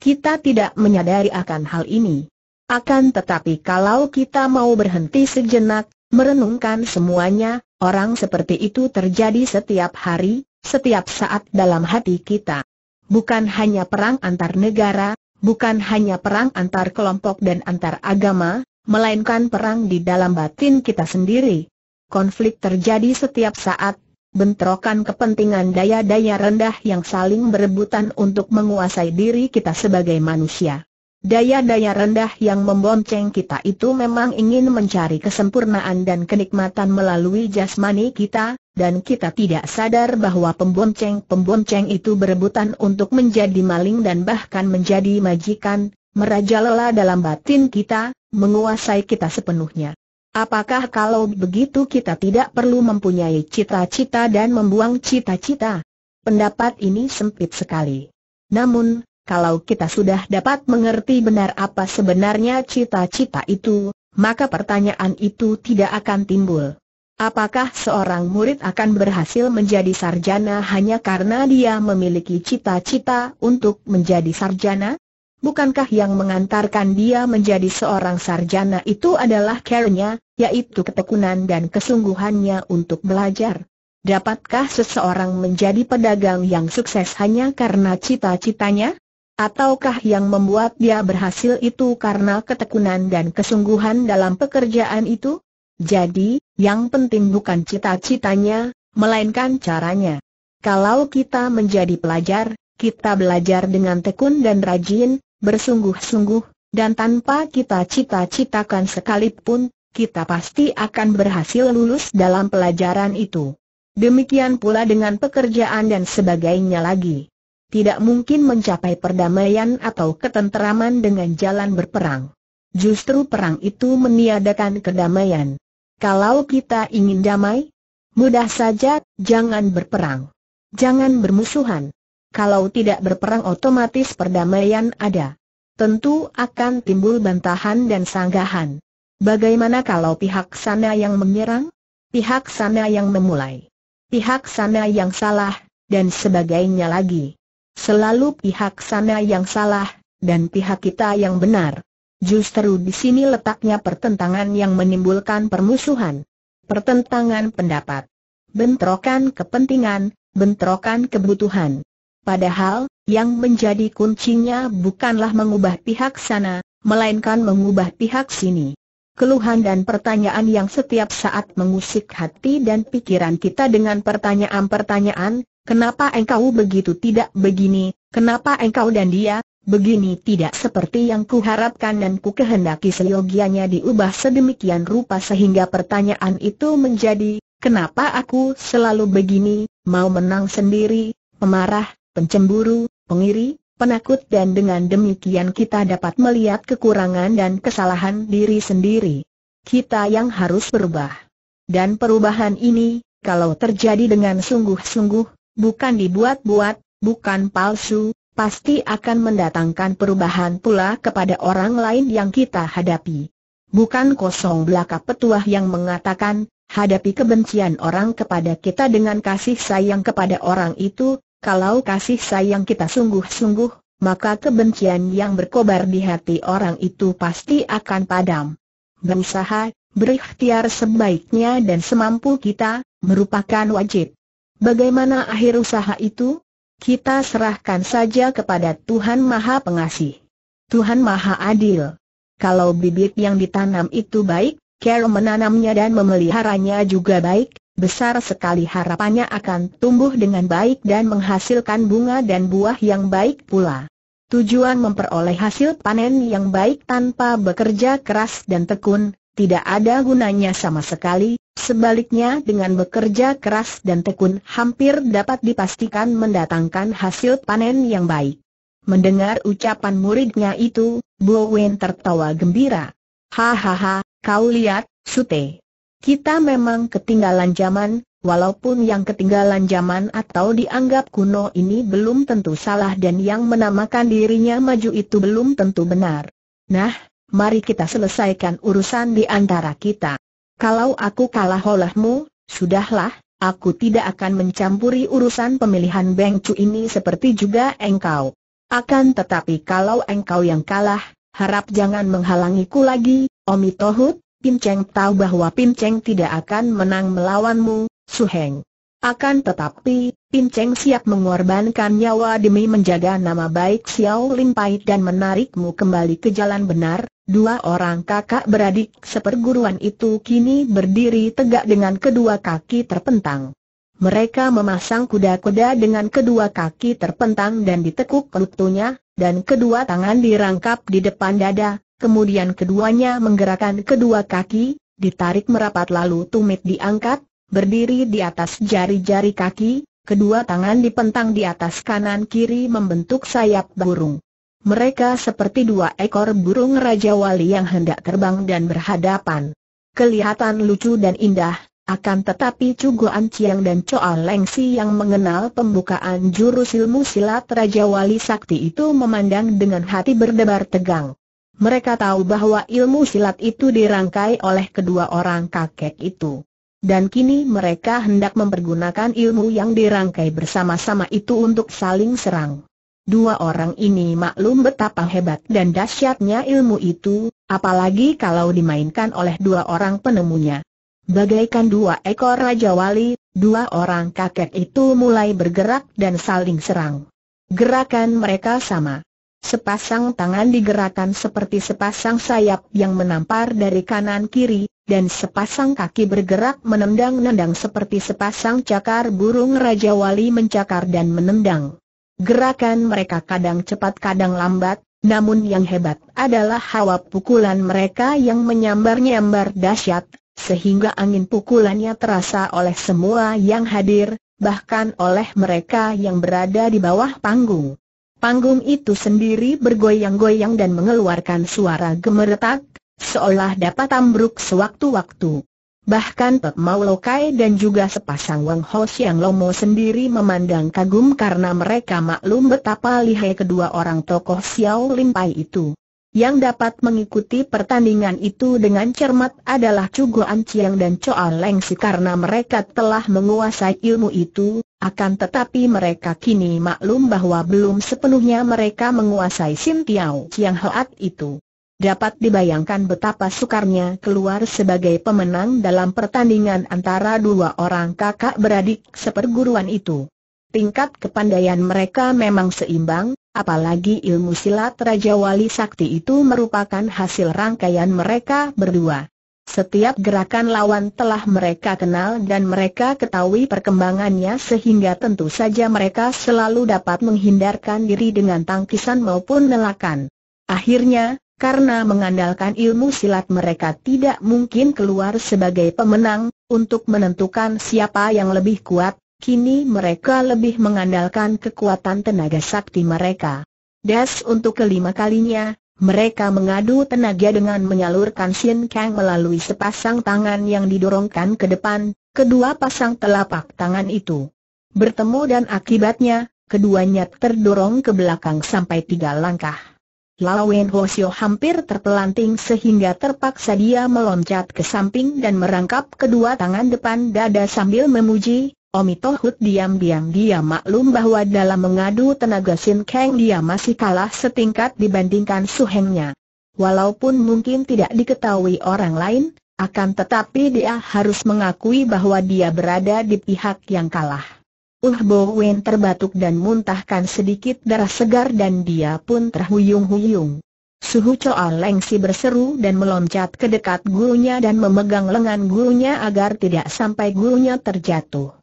[SPEAKER 1] Kita tidak menyadari akan hal ini. Akan tetapi kalau kita mau berhenti sejenak, merenungkan semuanya, orang seperti itu terjadi setiap hari, setiap saat dalam hati kita. Bukan hanya perang antar negara, bukan hanya perang antar kelompok dan antar agama, melainkan perang di dalam batin kita sendiri. Konflik terjadi setiap saat, bentrokan kepentingan daya-daya rendah yang saling berebutan untuk menguasai diri kita sebagai manusia. Daya-daya rendah yang membonceng kita itu memang ingin mencari kesempurnaan dan kenikmatan melalui jasmani kita, dan kita tidak sadar bahwa pembonceng-pembonceng itu berebutan untuk menjadi maling dan bahkan menjadi majikan, merajalela dalam batin kita, menguasai kita sepenuhnya. Apakah kalau begitu kita tidak perlu mempunyai cita-cita dan membuang cita-cita? Pendapat ini sempit sekali. Namun, kalau kita sudah dapat mengerti benar apa sebenarnya cita-cita itu, maka pertanyaan itu tidak akan timbul. Apakah seorang murid akan berhasil menjadi sarjana hanya karena dia memiliki cita-cita untuk menjadi sarjana? bukankah yang mengantarkan dia menjadi seorang sarjana itu adalah care-nya, yaitu ketekunan dan kesungguhannya untuk belajar? Dapatkah seseorang menjadi pedagang yang sukses hanya karena cita-citanya? Ataukah yang membuat dia berhasil itu karena ketekunan dan kesungguhan dalam pekerjaan itu? Jadi, yang penting bukan cita-citanya, melainkan caranya. Kalau kita menjadi pelajar, kita belajar dengan tekun dan rajin, bersungguh-sungguh, dan tanpa kita cita-citakan sekalipun, kita pasti akan berhasil lulus dalam pelajaran itu. Demikian pula dengan pekerjaan dan sebagainya lagi. Tidak mungkin mencapai perdamaian atau ketenteraman dengan jalan berperang. Justru perang itu meniadakan kedamaian. Kalau kita ingin damai, mudah saja, jangan berperang. Jangan bermusuhan. Kalau tidak berperang otomatis perdamaian ada. Tentu akan timbul bantahan dan sanggahan. Bagaimana kalau pihak sana yang menyerang? Pihak sana yang memulai? Pihak sana yang salah, dan sebagainya lagi. Selalu pihak sana yang salah, dan pihak kita yang benar. Justru di sini letaknya pertentangan yang menimbulkan permusuhan. Pertentangan pendapat. Bentrokan kepentingan, bentrokan kebutuhan. Padahal, yang menjadi kuncinya bukanlah mengubah pihak sana, melainkan mengubah pihak sini. Keluhan dan pertanyaan yang setiap saat mengusik hati dan pikiran kita dengan pertanyaan-pertanyaan, kenapa engkau begitu tidak begini, kenapa engkau dan dia, begini tidak seperti yang kuharapkan dan ku kehendaki seyogianya diubah sedemikian rupa sehingga pertanyaan itu menjadi, kenapa aku selalu begini, mau menang sendiri, Memarah? pencemburu, pengiri, penakut dan dengan demikian kita dapat melihat kekurangan dan kesalahan diri sendiri. Kita yang harus berubah. Dan perubahan ini, kalau terjadi dengan sungguh-sungguh, bukan dibuat-buat, bukan palsu, pasti akan mendatangkan perubahan pula kepada orang lain yang kita hadapi. Bukan kosong belaka petuah yang mengatakan, hadapi kebencian orang kepada kita dengan kasih sayang kepada orang itu, kalau kasih sayang kita sungguh-sungguh, maka kebencian yang berkobar di hati orang itu pasti akan padam. Berusaha, berikhtiar sebaiknya dan semampu kita, merupakan wajib. Bagaimana akhir usaha itu? Kita serahkan saja kepada Tuhan Maha Pengasih. Tuhan Maha Adil. Kalau bibit yang ditanam itu baik, kalau menanamnya dan memeliharanya juga baik, besar sekali harapannya akan tumbuh dengan baik dan menghasilkan bunga dan buah yang baik pula. Tujuan memperoleh hasil panen yang baik tanpa bekerja keras dan tekun, tidak ada gunanya sama sekali, sebaliknya dengan bekerja keras dan tekun hampir dapat dipastikan mendatangkan hasil panen yang baik. Mendengar ucapan muridnya itu, Bowen tertawa gembira. Hahaha, kau lihat, Sute. Kita memang ketinggalan zaman, walaupun yang ketinggalan zaman atau dianggap kuno ini belum tentu salah dan yang menamakan dirinya maju itu belum tentu benar. Nah, mari kita selesaikan urusan di antara kita. Kalau aku kalah olehmu, sudahlah, aku tidak akan mencampuri urusan pemilihan Beng ini seperti juga engkau. Akan tetapi kalau engkau yang kalah, harap jangan menghalangiku lagi, Omi Tohut, Pinceng Cheng tahu bahwa Pinceng Cheng tidak akan menang melawanmu, Su Heng. Akan tetapi, Pinceng Cheng siap mengorbankan nyawa demi menjaga nama baik Xiao Lin Pai dan menarikmu kembali ke jalan benar. Dua orang kakak beradik seperguruan itu kini berdiri tegak dengan kedua kaki terpentang. Mereka memasang kuda-kuda dengan kedua kaki terpentang dan ditekuk lututnya, dan kedua tangan dirangkap di depan dada, kemudian keduanya menggerakkan kedua kaki, ditarik merapat lalu tumit diangkat, berdiri di atas jari-jari kaki, kedua tangan dipentang di atas kanan-kiri membentuk sayap burung. Mereka seperti dua ekor burung Raja Wali yang hendak terbang dan berhadapan. Kelihatan lucu dan indah, akan tetapi cuguan Ciang dan Choa Lengsi yang mengenal pembukaan jurus ilmu silat Raja Wali Sakti itu memandang dengan hati berdebar tegang. Mereka tahu bahwa ilmu silat itu dirangkai oleh kedua orang kakek itu. Dan kini mereka hendak mempergunakan ilmu yang dirangkai bersama-sama itu untuk saling serang. Dua orang ini maklum betapa hebat dan dahsyatnya ilmu itu, apalagi kalau dimainkan oleh dua orang penemunya. Bagaikan dua ekor raja wali, dua orang kakek itu mulai bergerak dan saling serang. Gerakan mereka sama. Sepasang tangan digerakkan seperti sepasang sayap yang menampar dari kanan kiri, dan sepasang kaki bergerak menendang-nendang seperti sepasang cakar burung Raja Wali mencakar dan menendang. Gerakan mereka kadang cepat kadang lambat, namun yang hebat adalah hawa pukulan mereka yang menyambar-nyambar dahsyat, sehingga angin pukulannya terasa oleh semua yang hadir, bahkan oleh mereka yang berada di bawah panggung. Panggung itu sendiri bergoyang-goyang dan mengeluarkan suara gemeretak, seolah dapat ambruk sewaktu-waktu. Bahkan Pek Mau Lokai dan juga sepasang Wang Ho Siang Lomo sendiri memandang kagum karena mereka maklum betapa lihai kedua orang tokoh Xiao Lim Pai itu. Yang dapat mengikuti pertandingan itu dengan cermat adalah Chu Goan Chiang dan Choa Leng Si karena mereka telah menguasai ilmu itu, akan tetapi mereka kini maklum bahwa belum sepenuhnya mereka menguasai Sim Tiao Chiang Hoat itu. Dapat dibayangkan betapa sukarnya keluar sebagai pemenang dalam pertandingan antara dua orang kakak beradik seperguruan itu. Tingkat kepandaian mereka memang seimbang, apalagi ilmu silat Raja Wali Sakti itu merupakan hasil rangkaian mereka berdua. Setiap gerakan lawan telah mereka kenal dan mereka ketahui perkembangannya sehingga tentu saja mereka selalu dapat menghindarkan diri dengan tangkisan maupun nelakan. Akhirnya, karena mengandalkan ilmu silat mereka tidak mungkin keluar sebagai pemenang, untuk menentukan siapa yang lebih kuat, kini mereka lebih mengandalkan kekuatan tenaga sakti mereka. Das untuk kelima kalinya, mereka mengadu tenaga dengan menyalurkan Sin Kang melalui sepasang tangan yang didorongkan ke depan, kedua pasang telapak tangan itu bertemu dan akibatnya, keduanya terdorong ke belakang sampai tiga langkah. Lawen Hosio hampir terpelanting sehingga terpaksa dia meloncat ke samping dan merangkap kedua tangan depan dada sambil memuji, Omi Tohut diam-diam dia maklum bahwa dalam mengadu tenaga Sin Kang dia masih kalah setingkat dibandingkan suhengnya. Walaupun mungkin tidak diketahui orang lain, akan tetapi dia harus mengakui bahwa dia berada di pihak yang kalah. Uh Bo Wen terbatuk dan muntahkan sedikit darah segar dan dia pun terhuyung-huyung. Suhu Choa si berseru dan meloncat ke dekat gurunya dan memegang lengan gurunya agar tidak sampai gurunya terjatuh.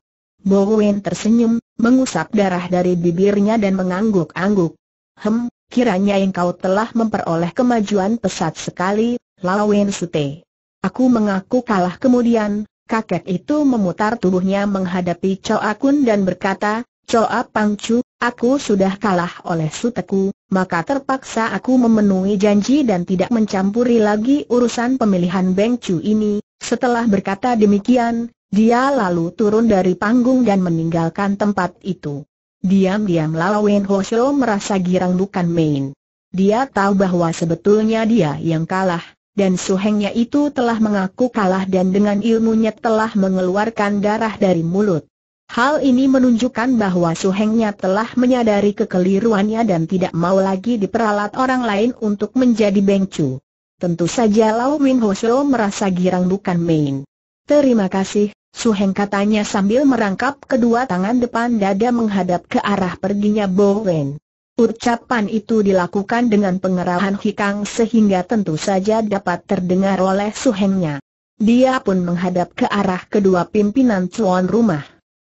[SPEAKER 1] Bowen tersenyum, mengusap darah dari bibirnya dan mengangguk-angguk. Hem, kiranya engkau telah memperoleh kemajuan pesat sekali, Lawen Sute. Aku mengaku kalah kemudian, kakek itu memutar tubuhnya menghadapi Choa Kun dan berkata, Choa Pangcu, aku sudah kalah oleh suteku, maka terpaksa aku memenuhi janji dan tidak mencampuri lagi urusan pemilihan Beng Chu ini. Setelah berkata demikian, dia lalu turun dari panggung dan meninggalkan tempat itu. Diam-diam Lao Wen Ho merasa girang bukan main. Dia tahu bahwa sebetulnya dia yang kalah, dan Su Hengnya itu telah mengaku kalah dan dengan ilmunya telah mengeluarkan darah dari mulut. Hal ini menunjukkan bahwa Su Hengnya telah menyadari kekeliruannya dan tidak mau lagi diperalat orang lain untuk menjadi bengcu. Tentu saja Lao Wen Ho merasa girang bukan main. Terima kasih, Su Heng katanya sambil merangkap kedua tangan depan dada menghadap ke arah perginya Bowen. Ucapan itu dilakukan dengan pengerahan hikang sehingga tentu saja dapat terdengar oleh Su Hengnya. Dia pun menghadap ke arah kedua pimpinan tuan rumah.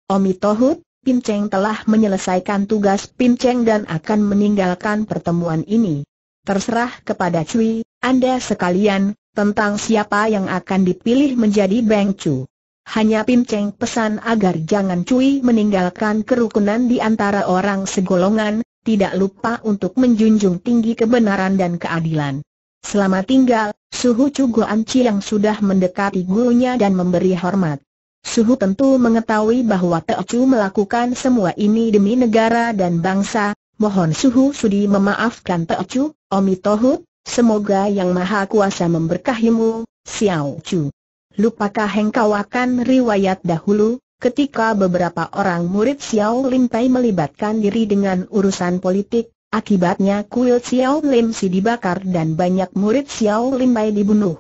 [SPEAKER 1] Omi Tohut, Pinceng telah menyelesaikan tugas Pinceng dan akan meninggalkan pertemuan ini. Terserah kepada Cui, Anda sekalian, tentang siapa yang akan dipilih menjadi Beng Chu. Hanya Pim Cheng pesan agar jangan cui meninggalkan kerukunan di antara orang segolongan, tidak lupa untuk menjunjung tinggi kebenaran dan keadilan. Selama tinggal, Suhu Cuguan Chi yang sudah mendekati gurunya dan memberi hormat. Suhu tentu mengetahui bahwa Chu melakukan semua ini demi negara dan bangsa, mohon Suhu sudi memaafkan Chu, Omi Tohut, Semoga Yang Maha Kuasa memberkahimu, Xiao Chu. Lupakah engkau akan riwayat dahulu, ketika beberapa orang murid Xiao Lim Pai melibatkan diri dengan urusan politik, akibatnya kuil Xiao Lim Si dibakar dan banyak murid Xiao Lim Pai dibunuh.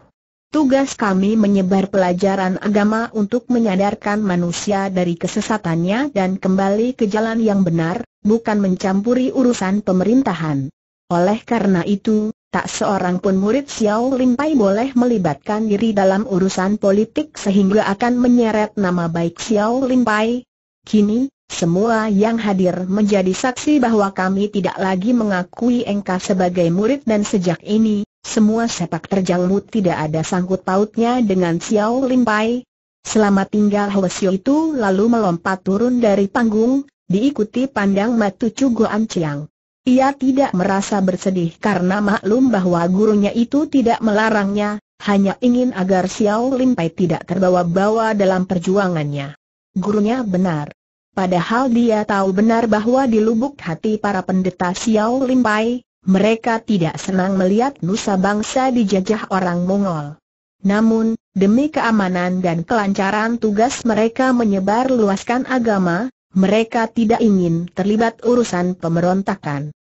[SPEAKER 1] Tugas kami menyebar pelajaran agama untuk menyadarkan manusia dari kesesatannya dan kembali ke jalan yang benar, bukan mencampuri urusan pemerintahan. Oleh karena itu, Tak seorang pun murid Xiao Limpai boleh melibatkan diri dalam urusan politik sehingga akan menyeret nama baik Xiao Limpai. Kini, semua yang hadir menjadi saksi bahwa kami tidak lagi mengakui Engka sebagai murid dan sejak ini, semua sepak terjalmu tidak ada sangkut pautnya dengan Xiao Limpai. Selama tinggal Hwasyo itu lalu melompat turun dari panggung, diikuti pandang Matu Cugoan Chiang. Ia tidak merasa bersedih karena maklum bahwa gurunya itu tidak melarangnya, hanya ingin agar Xiao Lim Pai tidak terbawa-bawa dalam perjuangannya. Gurunya benar. Padahal dia tahu benar bahwa di lubuk hati para pendeta Xiao Lim Pai, mereka tidak senang melihat nusa bangsa dijajah orang Mongol. Namun, demi keamanan dan kelancaran tugas mereka menyebar luaskan agama, mereka tidak ingin terlibat urusan pemberontakan.